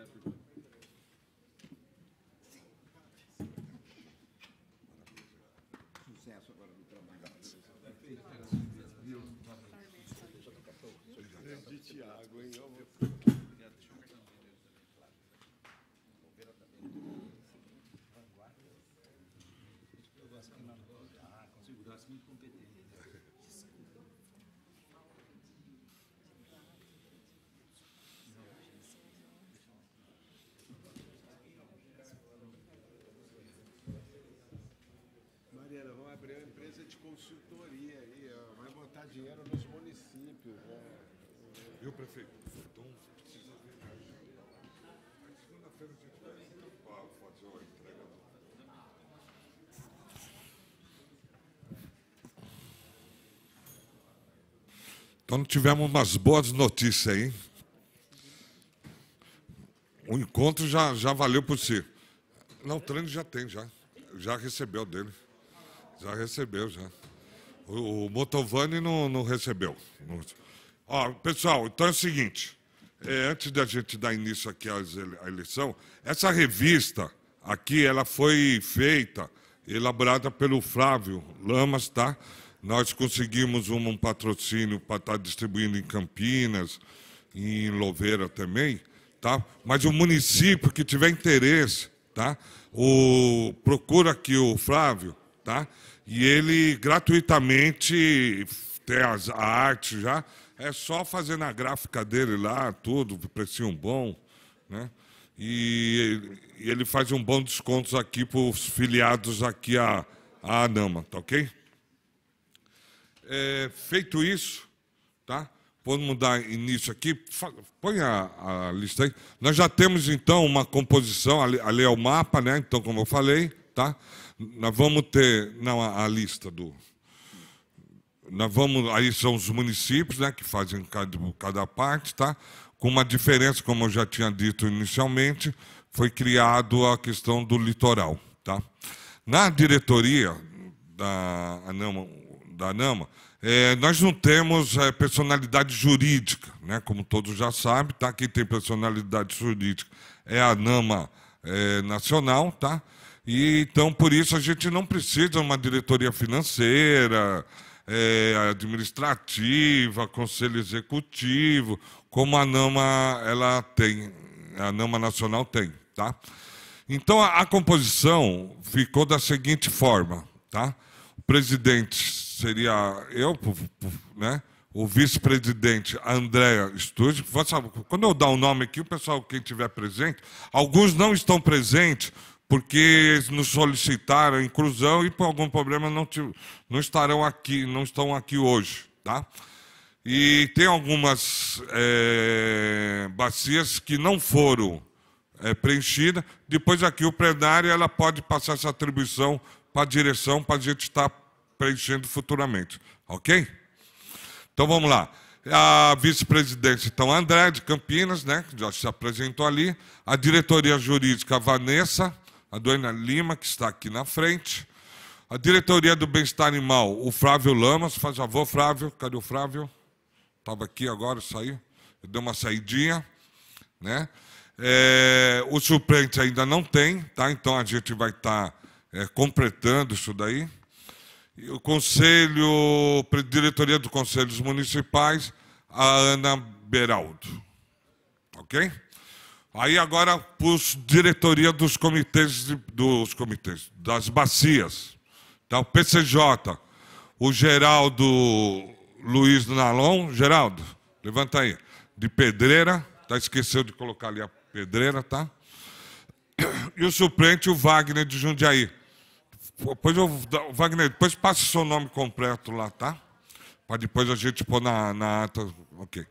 Viu, prefeito? Então precisa ver mais. Segunda-feira a gente vai fazer entrega do. Então tivemos umas boas notícias aí. O encontro já, já valeu por si. Não, o treino já tem, já. Já recebeu dele. Já recebeu, já. O, Motovani não, não recebeu. Ó, pessoal, então é o seguinte. É, antes da gente dar início aqui à eleição, essa revista aqui, ela foi feita, elaborada pelo Flávio Lamas, tá? Nós conseguimos um, um patrocínio para estar tá distribuindo em Campinas, em Louveira também, tá? Mas o município que tiver interesse, tá? O, procura aqui o Flávio, tá? E ele gratuitamente tem as, a arte já. É só fazer na gráfica dele lá, tudo, precinho bom. Né? E, e ele faz um bom desconto aqui para os filiados aqui à, à ANAMA, tá ok? É, feito isso, tá? Vamos dar início aqui. Põe a, a, lista aí. Nós já temos, então, uma composição, ali, ali é o mapa, né? Então, como eu falei tá? Nós vamos ter, não, a, a lista do... Nós vamos, aí são os municípios, né, que fazem cada, cada parte, tá? Com uma diferença, como eu já tinha dito inicialmente, foi criado a questão do litoral, tá? Na diretoria da ANAMA, da ANAMA é, nós não temos é, personalidade jurídica, né? como todos já sabem, tá? quem tem personalidade jurídica é a ANAMA é, Nacional, tá? E então, por isso, a gente não precisa de uma diretoria financeira, é, administrativa, conselho executivo, como a NAMA ela tem, a NAMA Nacional tem. Tá? Então, a, a composição ficou da seguinte forma. Tá? O presidente seria eu, né? o vice-presidente André Sturge. Quando eu dar o um nome aqui, o pessoal, quem estiver presente, alguns não estão presentes, porque eles nos solicitaram a inclusão e por algum problema não, não estarão aqui, não estão aqui hoje, tá? E tem algumas é, bacias que não foram é, preenchidas. Depois aqui o plenário ela pode passar essa atribuição para a direção para a gente estar tá preenchendo futuramente, ok? Então vamos lá. A vice-presidente, então, André, de Campinas, né? Já se apresentou ali. A diretoria jurídica, Vanessa a dona Lima, que está aqui na frente. A diretoria do bem-estar animal, o Flávio Lamas, faz favor, Flávio, cadê o Flávio? Estava aqui agora, saiu, deu uma saidinha, né? É, o suplente ainda não tem, tá? Então a gente vai estar tá, é, completando isso daí. E o conselho, diretoria dos conselhos municipais, a Ana Beraldo, ok? Aí agora a diretoria dos comitês, dos comitês, das bacias. Tá? O PCJ, o Geraldo Luiz Nalon. Geraldo, levanta aí. De Pedreira, tá? Esqueceu de colocar ali a Pedreira, tá? E o suplente, o Wagner de Jundiaí. Depois eu, Wagner, depois passa o seu nome completo lá, tá? Para depois a gente pôr na, na ata. Ok.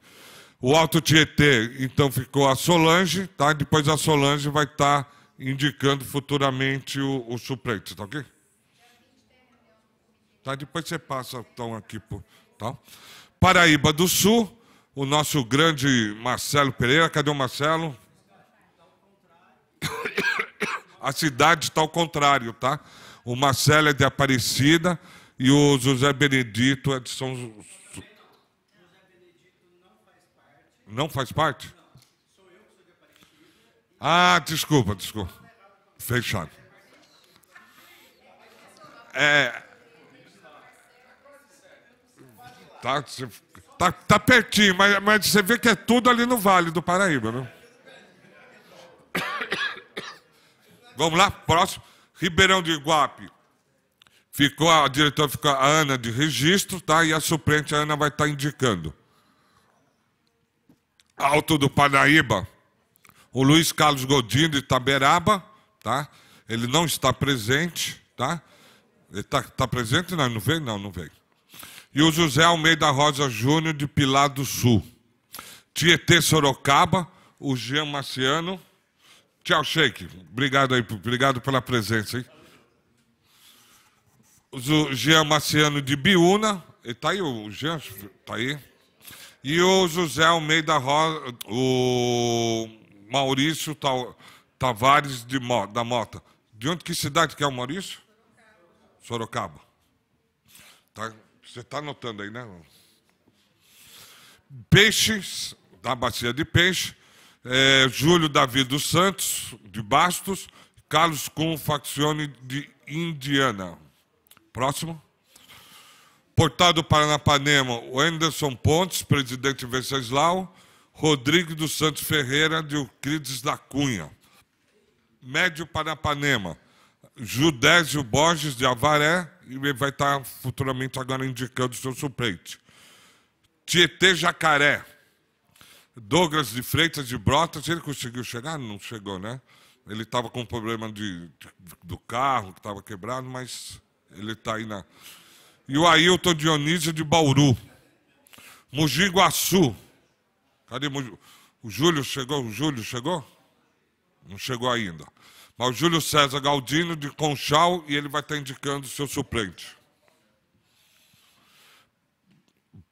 O Alto Tietê, então, ficou a Solange, tá? Depois a Solange vai estar tá indicando futuramente o, o suplente, tá ok? Tá, depois você passa, então, aqui. Por, tá? Paraíba do Sul, o nosso grande Marcelo Pereira. Cadê o Marcelo? A cidade está ao contrário, tá? O Marcelo é de Aparecida e o José Benedito é de São Não faz parte? Ah, desculpa, desculpa. Fechado. É. Tá, tá, tá pertinho, mas, mas você vê que é tudo ali no Vale do Paraíba, né? Vamos lá, próximo. Ribeirão do Iguape. Ficou, a diretora ficou a Ana de registro, tá? E a suplente a Ana vai estar tá indicando. Alto do Paraíba. O Luiz Carlos Godinho de Itaberaba, tá? Ele não está presente, tá? Ele está tá presente? Não, não vem, Não, não vem. E o José Almeida Rosa Júnior de Pilar do Sul. Tietê Sorocaba, o Jean Marciano. Tchau, Sheik. Obrigado aí, obrigado pela presença, hein? O Jean Marciano de Biúna. está aí, o Jean? Está aí. E o José Almeida Rosa, o Maurício Tavares de, da Mota. De onde que cidade que é o Maurício? Sorocaba. Tá, você está anotando aí, né? Peixes, da bacia de peixe. É, Júlio Davi dos Santos, de Bastos. Carlos Confacione, de Indiana. Próximo. Portado Paranapanema, o Anderson Pontes, presidente Venceslau, Rodrigo dos Santos Ferreira, Dioclides da Cunha. Médio Paranapanema, Judésio Borges de Avaré, e ele vai estar futuramente agora indicando o seu suplente. Tietê Jacaré, Douglas de Freitas de Brotas, ele conseguiu chegar? Não chegou, né? Ele estava com problema de, de, do carro, que estava quebrado, mas ele está aí na e o Ailton Dionísio de Bauru. Mugiguaçu. Cadê Mogi? O Júlio chegou? O Júlio chegou? Não chegou ainda. Mas o Júlio César Galdino de Conchal e ele vai estar indicando o seu suplente.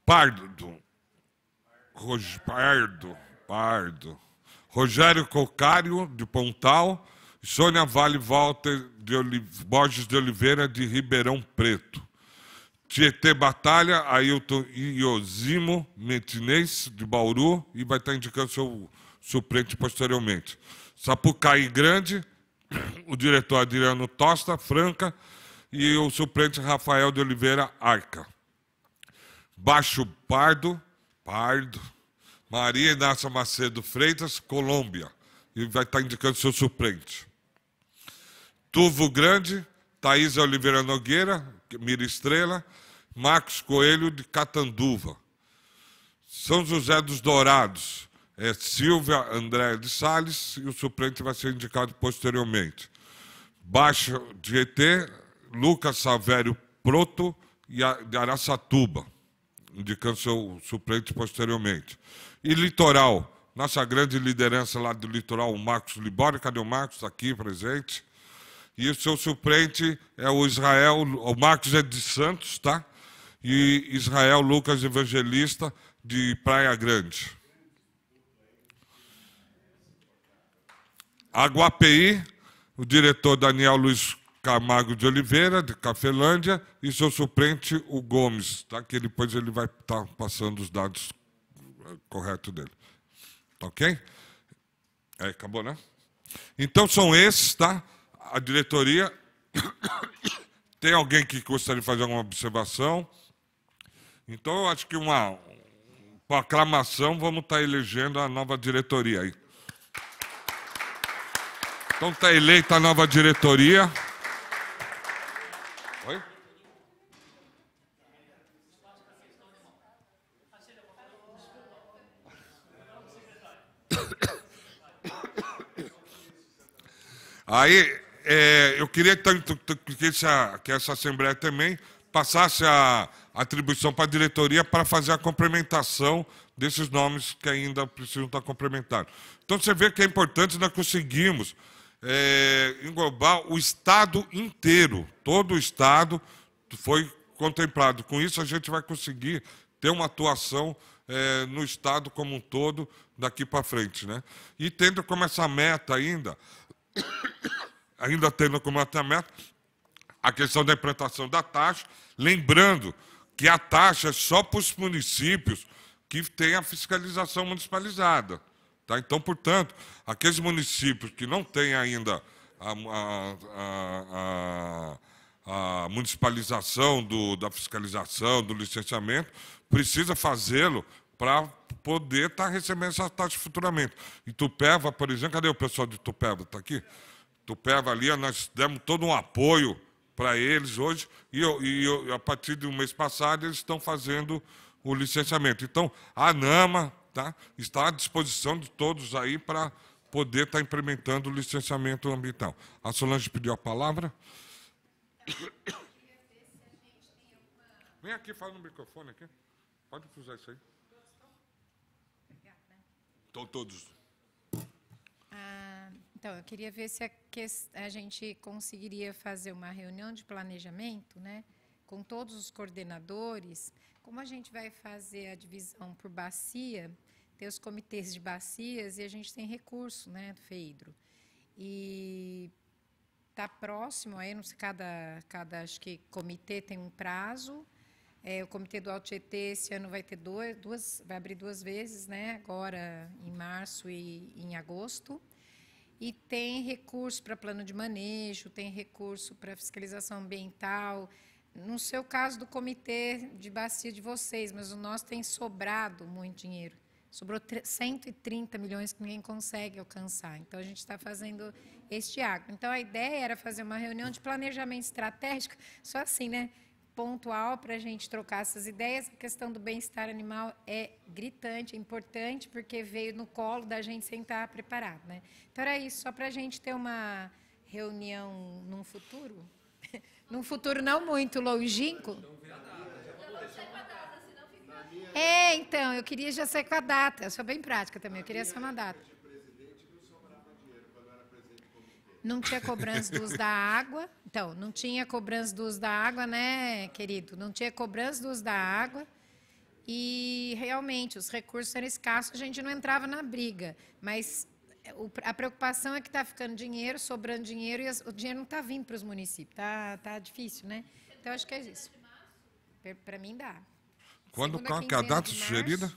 Pardo. Rog... Pardo. Pardo. Rogério Cocário de Pontal. Sônia Vale Walter de Borges de Oliveira de Ribeirão Preto. Tietê Batalha, Ailton Iosimo Metinês, de Bauru, e vai estar tá indicando seu suplente posteriormente. Sapucaí Grande, o diretor Adriano Tosta, Franca, e o suplente Rafael de Oliveira Arca. Baixo Pardo, Pardo, Maria Inácia Macedo Freitas, Colômbia, e vai estar tá indicando seu suplente. Tuvo Grande, Thaís Oliveira Nogueira, Mira Estrela, Marcos Coelho de Catanduva. São José dos Dourados, é Silvia André de Sales e o suplente vai ser indicado posteriormente. de GT, Lucas Savério Proto e de Araçatuba, indicando seu suplente posteriormente. E Litoral, nossa grande liderança lá do Litoral, o Marcos Libório. Cadê o Marcos? Está aqui presente. E o seu suplente é o Israel, o Marcos é de Santos, tá? E Israel Lucas Evangelista, de Praia Grande. Aguapeí, o diretor Daniel Luiz Camargo de Oliveira, de Cafelândia, e seu suplente, o Gomes, tá? que depois ele vai estar tá passando os dados eh, corretos dele. Tá ok? É, acabou, né? Então são esses, tá? a diretoria. Tem alguém que gostaria de fazer alguma observação? Então, eu acho que uma, uma aclamação, vamos estar tá elegendo a nova diretoria aí. Então, está eleita a nova diretoria. Oi? Aí, é, eu queria que essa, que essa Assembleia também passasse a atribuição para a diretoria para fazer a complementação desses nomes que ainda precisam estar complementados. Então, você vê que é importante nós conseguimos é, englobar o Estado inteiro, todo o Estado foi contemplado. Com isso, a gente vai conseguir ter uma atuação é, no Estado como um todo daqui para frente. Né? E tendo como essa meta ainda ainda tendo como meta a questão da implantação da taxa, lembrando que a taxa é só para os municípios que têm a fiscalização municipalizada. Tá? Então, portanto, aqueles municípios que não têm ainda a, a, a, a municipalização do, da fiscalização, do licenciamento, precisa fazê-lo para poder estar tá recebendo essa taxa futuramente. Itupeva, por exemplo, cadê o pessoal de Itupeva? Está aqui? Tupéva ali, nós demos todo um apoio para eles hoje, e, eu, e eu, a partir do mês passado eles estão fazendo o licenciamento. Então, a ANAMA tá, está à disposição de todos aí para poder estar tá implementando o licenciamento ambiental. A Solange pediu a palavra. Vem aqui, fala no microfone aqui. Pode usar isso aí. Estão todos. Ah. Então, eu queria ver se a, que, a gente conseguiria fazer uma reunião de planejamento, né? Com todos os coordenadores, como a gente vai fazer a divisão por bacia, tem os comitês de bacias e a gente tem recurso, né, do FEIDRO. E está próximo, aí não sei, cada, cada acho que comitê tem um prazo. É, o comitê do Alto Tietê esse ano vai ter dois, duas, vai abrir duas vezes, né? Agora em março e em agosto e tem recurso para plano de manejo, tem recurso para fiscalização ambiental. No seu caso do comitê de bacia de vocês, mas o nosso tem sobrado muito dinheiro. Sobrou 130 milhões que ninguém consegue alcançar. Então, a gente está fazendo este acto. Então, a ideia era fazer uma reunião de planejamento estratégico, só assim, né? pontual para a gente trocar essas ideias. A questão do bem-estar animal é gritante, é importante, porque veio no colo da gente sem estar preparado. Né? Então era isso, só para a gente ter uma reunião num futuro, num futuro não muito longínquo. É, então, eu queria já sair com a data. Eu sou bem prática também, eu queria só uma data. Não tinha cobrança dos da água. Então, não tinha cobrança dos da água, né, querido? Não tinha cobrança dos da água. E realmente, os recursos eram escassos, a gente não entrava na briga. Mas é, a preocupação é que está ficando dinheiro, sobrando dinheiro, e o dinheiro não está vindo para os municípios. Está tá difícil, né? Então, acho que é isso. Para mim, dá. Quando, qual é a data sugerida?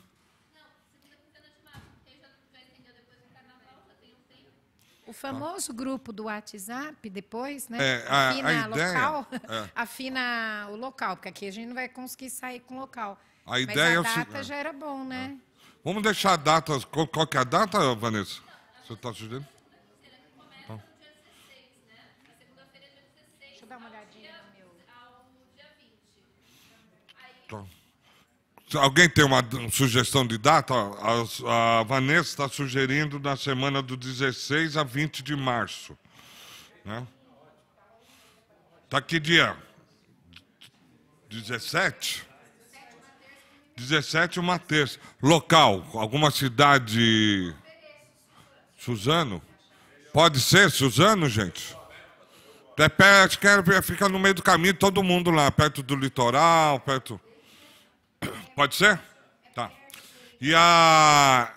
O famoso grupo do WhatsApp, depois, né? É, a, afina a ideia, local, é. afina o local, porque aqui a gente não vai conseguir sair com o local. A ideia é a data é, já era bom, né? É. Vamos deixar a data, qual, qual que é a data, Vanessa? Você está sugerindo? Tá. Deixa eu dar uma olhadinha no Tá. Alguém tem uma sugestão de data? A, a Vanessa está sugerindo na semana do 16 a 20 de março. Né? Tá que dia? 17? 17, uma terça. Local, alguma cidade. Suzano? Pode ser Suzano, gente? É perto, quero ficar no meio do caminho, todo mundo lá, perto do litoral, perto. Pode ser? Tá. E a,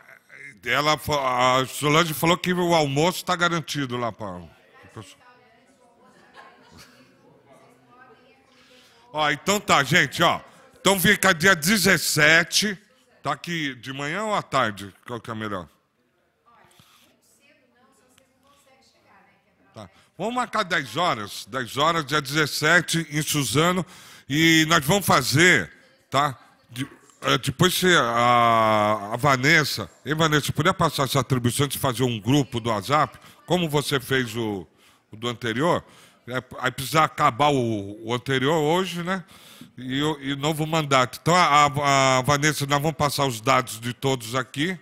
ela, a Solange falou que o almoço está garantido lá, Paulo. Ó, então tá, gente, ó. Então fica dia 17. Tá aqui de manhã ou à tarde? Qual que é melhor? Tá. Vamos marcar 10 horas. 10 horas, dia 17, em Suzano. E nós vamos fazer, tá? É, depois se a, a Vanessa, hein, Vanessa, podia passar essa atribuição de fazer um grupo do WhatsApp, como você fez o, o do anterior, é, aí precisa acabar o, o, anterior hoje, né? E, e novo mandato. Então, a, a, Vanessa, nós vamos passar os dados de todos aqui,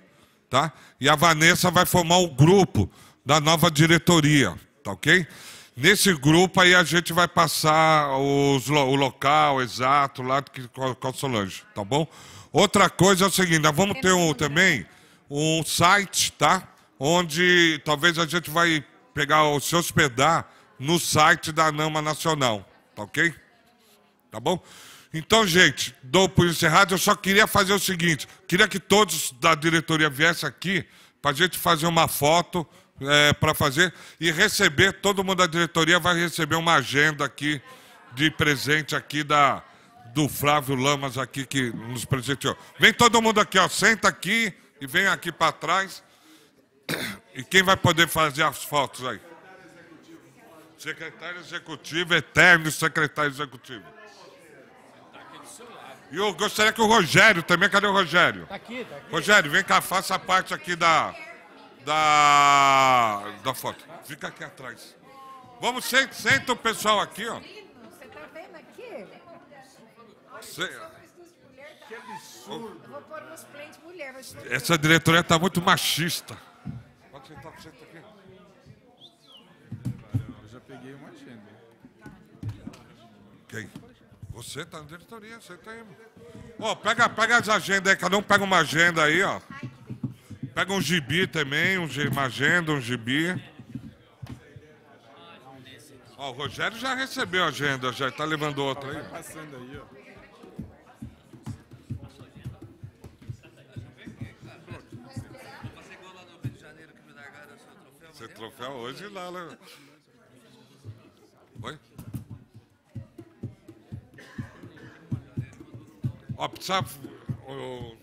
tá? E a Vanessa vai formar o um grupo da nova diretoria, tá ok? Nesse grupo aí a gente vai passar os, o local exato lá do que com Solange, tá bom? Outra coisa é o seguinte, nós vamos ter um, também um site, tá? Onde talvez a gente vai pegar se hospedar no site da ANAMA Nacional, tá ok? Tá bom? Então, gente, dou por encerrado. Eu só queria fazer o seguinte: queria que todos da diretoria viessem aqui para a gente fazer uma foto é, para fazer e receber. Todo mundo da diretoria vai receber uma agenda aqui de presente aqui da do Flávio Lamas aqui que nos presenteou. Vem todo mundo aqui, ó, senta aqui e vem aqui para trás. E quem vai poder fazer as fotos aí? Secretário executivo, eterno secretário executivo. E eu gostaria que o Rogério também, cadê o Rogério? Tá aqui, tá aqui. Rogério, vem cá, faça parte aqui da da da foto. Fica aqui atrás. Vamos, senta, senta o pessoal aqui, ó. Você... Tá? Que absurdo. Eu vou pôr meus plentes mulher. Essa diretoria está muito machista. Pode sentar com você aqui. Eu já peguei uma agenda. Quem? Você está na diretoria, você tem. Tá ó, oh, pega, pega as agendas aí, cada um pega uma agenda aí, ó. Pega um gibi também, um, uma agenda, um gibi. Ó, oh, o Rogério já recebeu a agenda, já está levando outra aí. Vai passando aí, ó. esse troféu hoje lá. Né? Oi? Ó, precisava. O,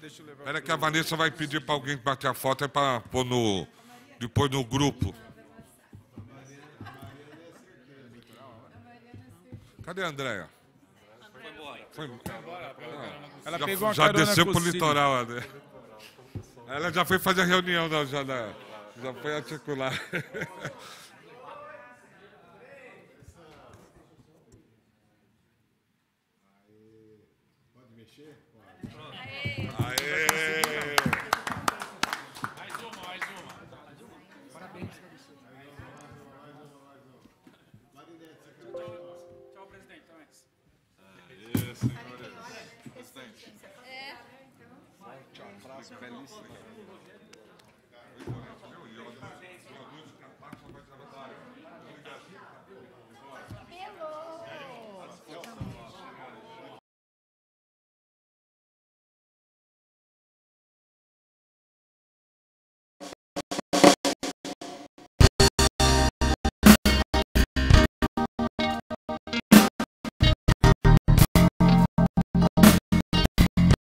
Deixa eu que a Vanessa vai pedir para alguém bater a foto é para pôr no depois no grupo. Cadê a Andréia? Foi embora. Foi embora. Ela já, pegou já desceu pro litoral, André. Ela já foi fazer a reunião não? já, né? já foi articular. Thanks.